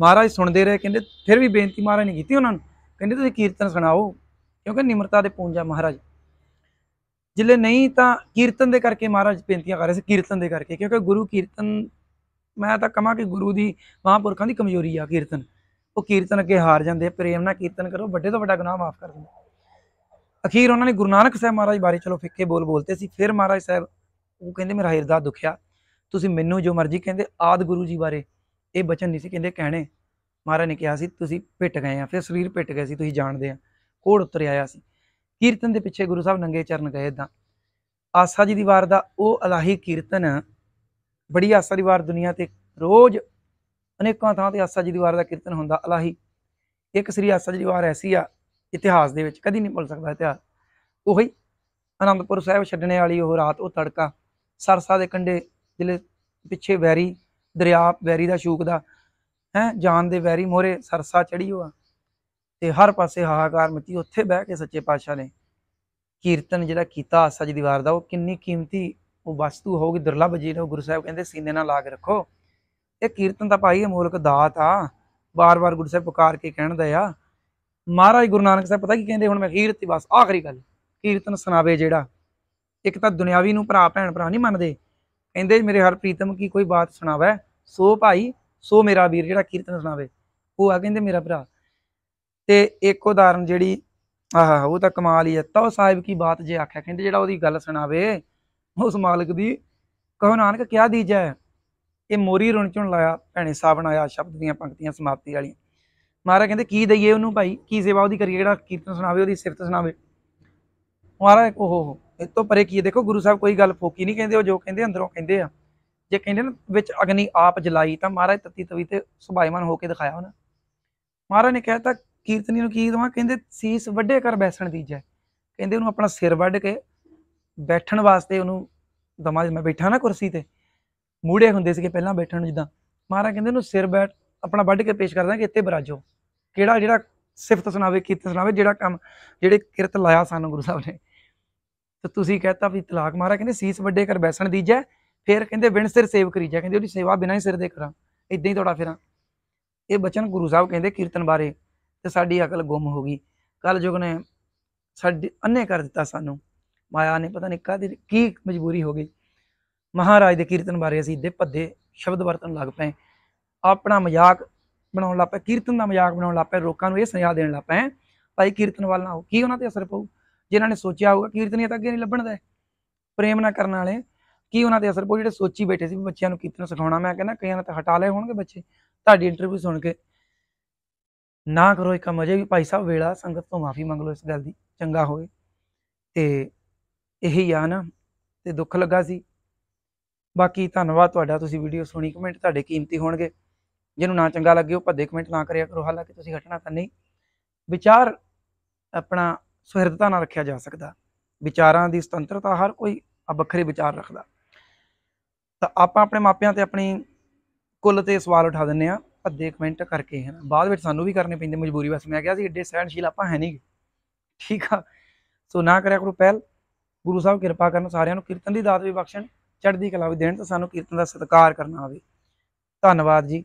ਮਹਾਰਾਜ ਸੁਣਦੇ ਰਹੇ ਕਹਿੰਦੇ ਫਿਰ ਵੀ ਬੇਨਤੀ ਮਹਾਰਾਜ ਨੇ ਕੀਤੀ ਉਹਨਾਂ ਨੂੰ ਕਹਿੰਦੇ ਤੁਸੀਂ ਕੀਰਤਨ ਸੁਣਾਓ ਕਿਉਂਕਿ ਨਿਮਰਤਾ ਦੇ ਪੂੰਜਾ ਮਹਾਰਾਜ ਜਿਲੇ ਨਹੀਂ ਤਾਂ ਕੀਰਤਨ ਦੇ ਕਰਕੇ ਮਹਾਰਾਜ ਬੇਨਤੀਆਂ ਕਰ ਰਹੇ ਸੀ ਕੀਰਤਨ ਦੇ ਕਰਕੇ ਕਿਉਂਕਿ ਗੁਰੂ ਕੀਰਤਨ ਮੈਂ ਤਾਂ ਕਹਾਂ ਕਿ ਗੁਰੂ ਦੀ ਮਹਾਂਪੁਰਖਾਂ ਦੀ ਕਮਜ਼ੋਰੀ ਆ ਕੀਰਤਨ ਉਹ ਕੀਰਤਨ ਅੱਗੇ ਹਾਰ ਜਾਂਦੇ ਪ੍ਰੇਮ ਨਾਲ ਕੀਰਤਨ ਕਰੋ ਵੱਡੇ ਤੋਂ ਵੱਡਾ ਗੁਨਾਹ ਮਾਫ ਕਰ ਦਿੰਦਾ ਅਖੀਰ ਉਹਨਾਂ ਨੇ ਗੁਰੂ ਨਾਨਕ ਸਾਹਿਬ ਮਹਾਰਾਜ ਬਾਰੇ ਚਲੋ ਫਿੱਕੇ ਬੋਲ ਬੋਲਤੇ ਸੀ ਫਿਰ ਮਹਾਰਾਜ ਸਾਹਿਬ ਉਹ ਕਹਿੰਦੇ ਮੇਰਾ ਹਿਰਦਾ ਦੁਖਿਆ ਤੁਸੀਂ ਮੈਨੂੰ ਜੋ ਮਰਜ਼ੀ ਕਹਿੰਦੇ ਆਦ ਗੁਰੂ ਜੀ ਬਾਰੇ ਇਹ ਬਚਨ ਨਹੀਂ ਸੀ ਕਹਿੰਦੇ ਕਹਿਣੇ ਮਹਾਰਾਜ ਨੇ ਕਿਹਾ ਸੀ ਤੁਸੀਂ ਪਿੱਟ ਗਏ ਆ ਫਿਰ ਸਰੀਰ ਪਿੱਟ ਗਿਆ ਸੀ ਤੁਸੀਂ ਜਾਣਦੇ ਆ ਕੋੜ ਉਤਰ ਆਇਆ ਸੀ ਕੀਰਤਨ ਦੇ ਪਿੱਛੇ ਗੁਰੂ ਸਾਹਿਬ ਨੰਗੇ ਚਰਨ ਗਏ ਇਦਾਂ ਆਸਾ ਜੀ ਦੀ ਵਾਰ ਦਾ ਉਹ ਅਲਾਹੀ ਕੀਰਤਨ ਬੜੀ ਆਸਾ ਦੀ ਵਾਰ ਦੁਨੀਆ ਤੇ ਰੋਜ਼ ਅਨੇਕਾਂ ਥਾਂ ਤੇ ਆਸਾ ਜੀ ਦੀ ਵਾਰ ਦਾ ਕੀਰਤਨ ਹੁੰਦਾ ਅਲਾਹੀ ਇੱਕ ਸ੍ਰੀ ਆਸਾ ਜੀ ਦੀ ਵਾਰ ਐਸੀ ਆ ਇਤਿਹਾਸ ਦੇ ਵਿੱਚ ਕਦੀ ਨਹੀਂ ਭੁੱਲ ਸਕਦਾ ਇਤਿਹਾਸ ਉਹੀ ਅਨੰਦਪੁਰ ਸਾਹਿਬ ਛੱਡਣੇ ਵਾਲੀ ਉਹ ਰਾਤ ਉਹ ਤੜਕਾ ਸਰਸਾ ਦੇ ਕੰਡੇ ਜਿਲੇ ਪਿੱਛੇ ਵੈਰੀ ਦਰਿਆ ਵੈਰੀ ਦਾ ਸ਼ੂਕ ਦਾ ਹੈ ਜਾਨ ਦੇ ਵੈਰੀ ਮੋਰੇ ਸਰਸਾ ਚੜੀ ਹੋਆ ਤੇ ਹਰ ਪਾਸੇ ਹਾਹਾਕਾਰ ਮਚੀ ਉੱਥੇ ਬਹਿ ਕੇ ਸੱਚੇ ਪਾਤਸ਼ਾਹ ਨੇ ਕੀਰਤਨ ਜਿਹੜਾ ਕੀਤਾ ਸੱਜ ਦੀਵਾਰ ਦਾ ਉਹ ਕਿੰਨੀ ਕੀਮਤੀ ਉਹ ਵਸਤੂ ਹੋਊਗੀ ਦੁਰਲਭ ਜੀ ਨੇ ਗੁਰੂ ਸਾਹਿਬ ਕਹਿੰਦੇ ਸੀਨੇ ਨਾਲ ਲਾ ਕੇ ਰੱਖੋ ਇਹ ਕੀਰਤਨ ਤਾਂ ਭਾਈ ਇਹ ਮੂਲਕ ਦਾਤ ਆ ਬਾਰ-ਬਾਰ ਗੁਰੂ ਸਾਹਿਬ ਪੁਕਾਰ ਕੇ ਕਹਿਣ ਦਾ ਆ ਮਹਾਰਾਜ ਗੁਰੂ ਨਾਨਕ ਸਾਹਿਬ ਪਤਾ ਕੀ ਕਹਿੰਦੇ ਹੁਣ ਮੈਂ ਕੀਰਤੀ ਬਸ ਆਖਰੀ ਗੱਲ ਕੀਰਤਨ ਸੁਣਾਵੇ ਜਿਹੜਾ ਇੱਕ ਤਾਂ ਦੁਨਿਆਵੀ ਨੂੰ ਭਰਾ ਭੈਣ ਭਰਾ ਨਹੀਂ ਮੰਨਦੇ ਕਹਿੰਦੇ ਮੇਰੇ ਹਰ ਪ੍ਰੀਤਮ ਕੀ ਕੋਈ ਬਾਤ ਸੁਣਾਵੇ ਸੋ ਭਾਈ ਸੋ ਮੇਰਾ ਵੀਰ ਜਿਹੜਾ ਕੀਰਤਨ ਸੁਣਾਵੇ ਉਹ ਆ ਕਹਿੰਦੇ ਮੇਰਾ ਭਰਾ ਤੇ ਇੱਕ ਉਦਾਹਰਨ ਜਿਹੜੀ ਆਹਾ ਉਹ ਤਾਂ ਕਮਾਲ ਹੀ ਹੈ ਤਉ ਸਾਹਿਬ ਕੀ ਬਾਤ ਜੇ ਆਖਿਆ ਕਹਿੰਦੇ ਜਿਹੜਾ ਉਹਦੀ ਗੱਲ ਸੁਣਾਵੇ ਉਸ ਮਾਲਕ ਦੀ ਕਹੋ ਨਾਨਕ ਕਿਆ ਦੀਜਾ ਇਹ ਮੋਰੀ ਰੁਣ ਚੁਣ ਲਾਇਆ ਭੈਣੇ ਸਾਬਣ ਆਇਆ ਸ਼ਬਦ ਦੀਆਂ ਪੰਕਤੀਆਂ ਸਮਾਪਤੀ ਵਾਲੀਆਂ ਮਹਾਰਾਜ ਕਹਿੰਦੇ ਕੀ ਦਈਏ ਉਹਨੂੰ ਭਾਈ ਕੀ ਸੇਵਾ ਉਹਦੀ ਕਰੀਏ ਜਿਹੜਾ ਕੀਰਤਨ ਸੁਣਾਵੇ ਉਹਦੀ ਸਿਫਤ ਸੁਣਾਵੇ ਮਹਾਰਾਜ ਉਹ ਇਹ ਤੋਂ ਪਰੇ ਕੀ ਹੈ ਦੇਖੋ ਗੁਰੂ ਸਾਹਿਬ ਕੋਈ ਗੱਲ ਫੋਕੀ ਨਹੀਂ ਕਹਿੰਦੇ ਉਹ ਜੋ ਕਹਿੰਦੇ ਅੰਦਰੋਂ ਕਹਿੰਦੇ ਆ ਜੇ ਕਹਿੰਦੇ ਨਾ ਵਿੱਚ ਅਗਨੀ ਆਪ ਜਲਾਈ ਤਾਂ ਮਹਾਰਾਜ ਤਤੀ ਤਵੀ ਤੇ ਸੁਭਾਈਮਨ ਹੋ ਕੇ ਦਿਖਾਇਆ ਉਹਨਾਂ ਮਹਾਰਾਜ ਨੇ ਕਹਿਤਾ ਕੀਰਤਨੀ ਨੂੰ ਕੀ ਦਵਾਂ ਕਹਿੰਦੇ ਸੀਸ ਵੱਡੇ ਕਰ ਬੈਸਣ ਦੀਜੈ ਕਹਿੰਦੇ ਉਹਨੂੰ ਆਪਣਾ ਸਿਰ ਵੱਢ ਕੇ ਬੈਠਣ ਵਾਸਤੇ ਉਹਨੂੰ ਦਮਾ ਮੈਂ ਬੈਠਾ ਨਾ ਕੁਰਸੀ ਤੇ ਮੂੜੇ ਹੁੰਦੇ ਸੀਗੇ ਪਹਿਲਾਂ ਬੈਠਣ ਨੂੰ ਜਿੱਦਾਂ ਮਹਾਰਾਜ ਕਹਿੰਦੇ ਉਹਨੂੰ ਸਿਰ ਬੈਠ ਆਪਣਾ ਵੱਢ ਕੇ ਪੇਸ਼ ਕਰਦਾ ਕਿ ਇੱਥੇ ਬਰਾਜੋ ਕਿਹੜਾ ਜਿਹੜਾ ਸਿਫਤ ਸੁਣਾਵੇ ਕੀਤ ਸੁਣਾਵੇ ਜਿਹੜਾ ਕੰਮ ਜਿਹੜੇ ਕਿਰਤ ਲਾਇਆ ਸਾਨੂੰ ਗੁਰੂ ਸਾਹਿਬ ਨੇ ਤੇ ਤੁਸੀਂ ਕਹਤਾ ਵੀ ਤਲਾਕ ਮਾਰਾ ਕਹਿੰਦੇ ਸੀਸ ਵੱਡੇ ਕਰ ਬੈਸਣ ਦੀਜੈ ਫਿਰ ਕਹਿੰਦੇ ਬਿਨ ਸਿਰ ਸੇਵ ਕਰੀਜੈ ਕਹਿੰਦੇ ਉਹਦੀ ਸੇਵਾ ਬਿਨਾਂ ਹੀ ਸਿਰ ਦੇ ਕਰਾਂ ਇਦਾਂ ਹੀ ਤੋੜਾ ਫਿਰਾਂ ਇਹ ਬਚਨ ਗੁਰੂ ਸਾਹਿਬ ਕਹਿੰਦੇ ਕੀਰਤਨ ਬਾਰੇ ਤੇ ਸਾਡੀ ਅਕਲ ਗੁੰਮ ਹੋ ਗਈ ਕਲ ਜੁਗ ਨੇ ਸਾਡੇ ਅੰਨੇ ਕਰ ਦਿੱਤਾ ਸਾਨੂੰ ਮਾਇਆ ਨੇ ਪਤਾ ਨਹੀਂ ਕਾਦੀ ਕੀ ਮਜਬੂਰੀ ਹੋ ਗਈ ਮਹਾਰਾਜ ਦੇ ਕੀਰਤਨ ਬਾਰੇ ਅਸੀਂ ਦੇ ਭੱਦੇ ਸ਼ਬਦ ਵਰਤਣ ਲੱਗ ਪਏ ਆਪਣਾ ਮਜ਼ਾਕ ਬਣਾਉਣ ਲੱਗ ਪਏ ਕੀਰਤਨ ਦਾ ਮਜ਼ਾਕ ਬਣਾਉਣ ਲੱਗ ਪਏ ਲੋਕਾਂ ਨੂੰ ਇਹ ਸੁਨੇਹਾ ਦੇਣ ਲੱਗ ਪਏ ਭਾਈ ਕੀਰਤਨ ਵਾਲ ਨਾ ਹੋ ਕੀ ਉਹਨਾਂ ਤੇ ਅਸਰ ਪਊ ਜਿਨ੍ਹਾਂ ਨੇ ਸੋਚਿਆ ਹੋਊਗਾ ਕੀਰਤਨੀ ਤਾਂ ਅੱਗੇ ਨਹੀਂ ਲੱਭਣ ਦਾ ਪ੍ਰੇਮ ਨਾ ਕਰਨ ਵਾਲੇ ਕੀ ਉਹਨਾਂ ਤੇ ਅਸਰ ਪਊ ਜਿਹੜੇ ਸੋਚੀ ਬੈਠੇ ਸੀ ਬੱਚਿਆਂ ਨੂੰ ਕੀਰਤਨ ਸਿਖਾਉਣਾ ਮੈਂ ਕਹਿੰਦਾ ਕਈਆਂ ਨੇ ਤਾਂ ਹਟਾ ਲਏ ਹੋਣਗੇ ਬੱਚੇ ਤੁਹਾਡੀ ਇੰਟਰਵਿਊ ਸੁਣ ਕੇ ਨਾ ਕਰੋ ਇੱਕ ਮਜੇ ਵੀ ਭਾਈ ਸਾਹਿਬ ਵੇਲਾ ਸੰਗਤ ਤੋਂ ਮਾਫੀ ਮੰਗ ਲਓ ਇਸ ਗੱਲ ਦੀ ਚੰਗਾ ਹੋਵੇ ਤੇ ਇਹੀ ਆ ਨਾ ਤੇ ਦੁੱਖ ਲੱਗਾ ਸੀ ਬਾਕੀ ਧੰਨਵਾਦ ਤੁਹਾਡਾ ਤੁਸੀਂ ਵੀਡੀਓ ਸੁਣੀ ਕਮੈਂਟ ਤੁਹਾਡੇ ਕੀਮਤੀ ਹੋਣਗੇ ਜਿਹਨੂੰ ਨਾ ਚੰਗਾ ਲੱਗੇ ਉਹ ਭੱਦੇ ਕਮੈਂਟ ਨਾ ਕਰਿਆ ਕਰੋ ਹਾਲਾਂਕਿ ਤੁਸੀਂ ਹਟਣਾ ਤਾਂ ਨਹੀਂ ਵਿਚਾਰ ਆਪਣਾ ਸਹਿਰਦਤਾ ਨਾਲ ਰੱਖਿਆ ਜਾ ਸਕਦਾ ਵਿਚਾਰਾਂ ਦੀ ਸੁਤੰਤਰਤਾ ਹਰ ਕੋਈ ਵੱਖਰੇ ਵਿਚਾਰ ਰੱਖਦਾ ਤਾਂ ਆਪਾਂ ਆਪਣੇ ਮਾਪਿਆਂ ਤੇ ਆਪਣੀ ਕੁੱਲ ਤੇ ਸਵਾਲ ਉਠਾ ਦਿੰਨੇ ਆ ਭੱਦੇ ਕਮੈਂਟ ਕਰਕੇ ਹਨ ਬਾਅਦ ਵਿੱਚ ਸਾਨੂੰ ਵੀ ਕਰਨੇ ਪੈਂਦੇ ਮਜਬੂਰੀ ਵਸ ਮੈਂ ਕਿਹਾ ਸੀ ਏਡੇ ਸਹਿਣਸ਼ੀਲ ਆਪਾਂ ਹੈ ਨਹੀਂ ਠੀਕ ਆ ਸੋ ਨਾ ਕਰਿਆ ਕਰੋ ਪਹਿਲ ਗੁਰੂ ਸਾਹਿਬ ਕਿਰਪਾ ਕਰਨ ਸਾਰਿਆਂ ਨੂੰ ਕੀਰਤਨ ਦੀ ਦਾਤ ਵੀ ਬਖਸ਼ਣ ਚੜ੍ਹਦੀ ਕਲਾ ਵੀ ਦੇਣ ਤਾਂ ਸਾਨੂੰ ਕੀਰਤਨ ਦਾ ਸਤਿਕਾਰ ਕਰਨਾ ਆਵੇ ਧੰਨਵਾਦ ਜੀ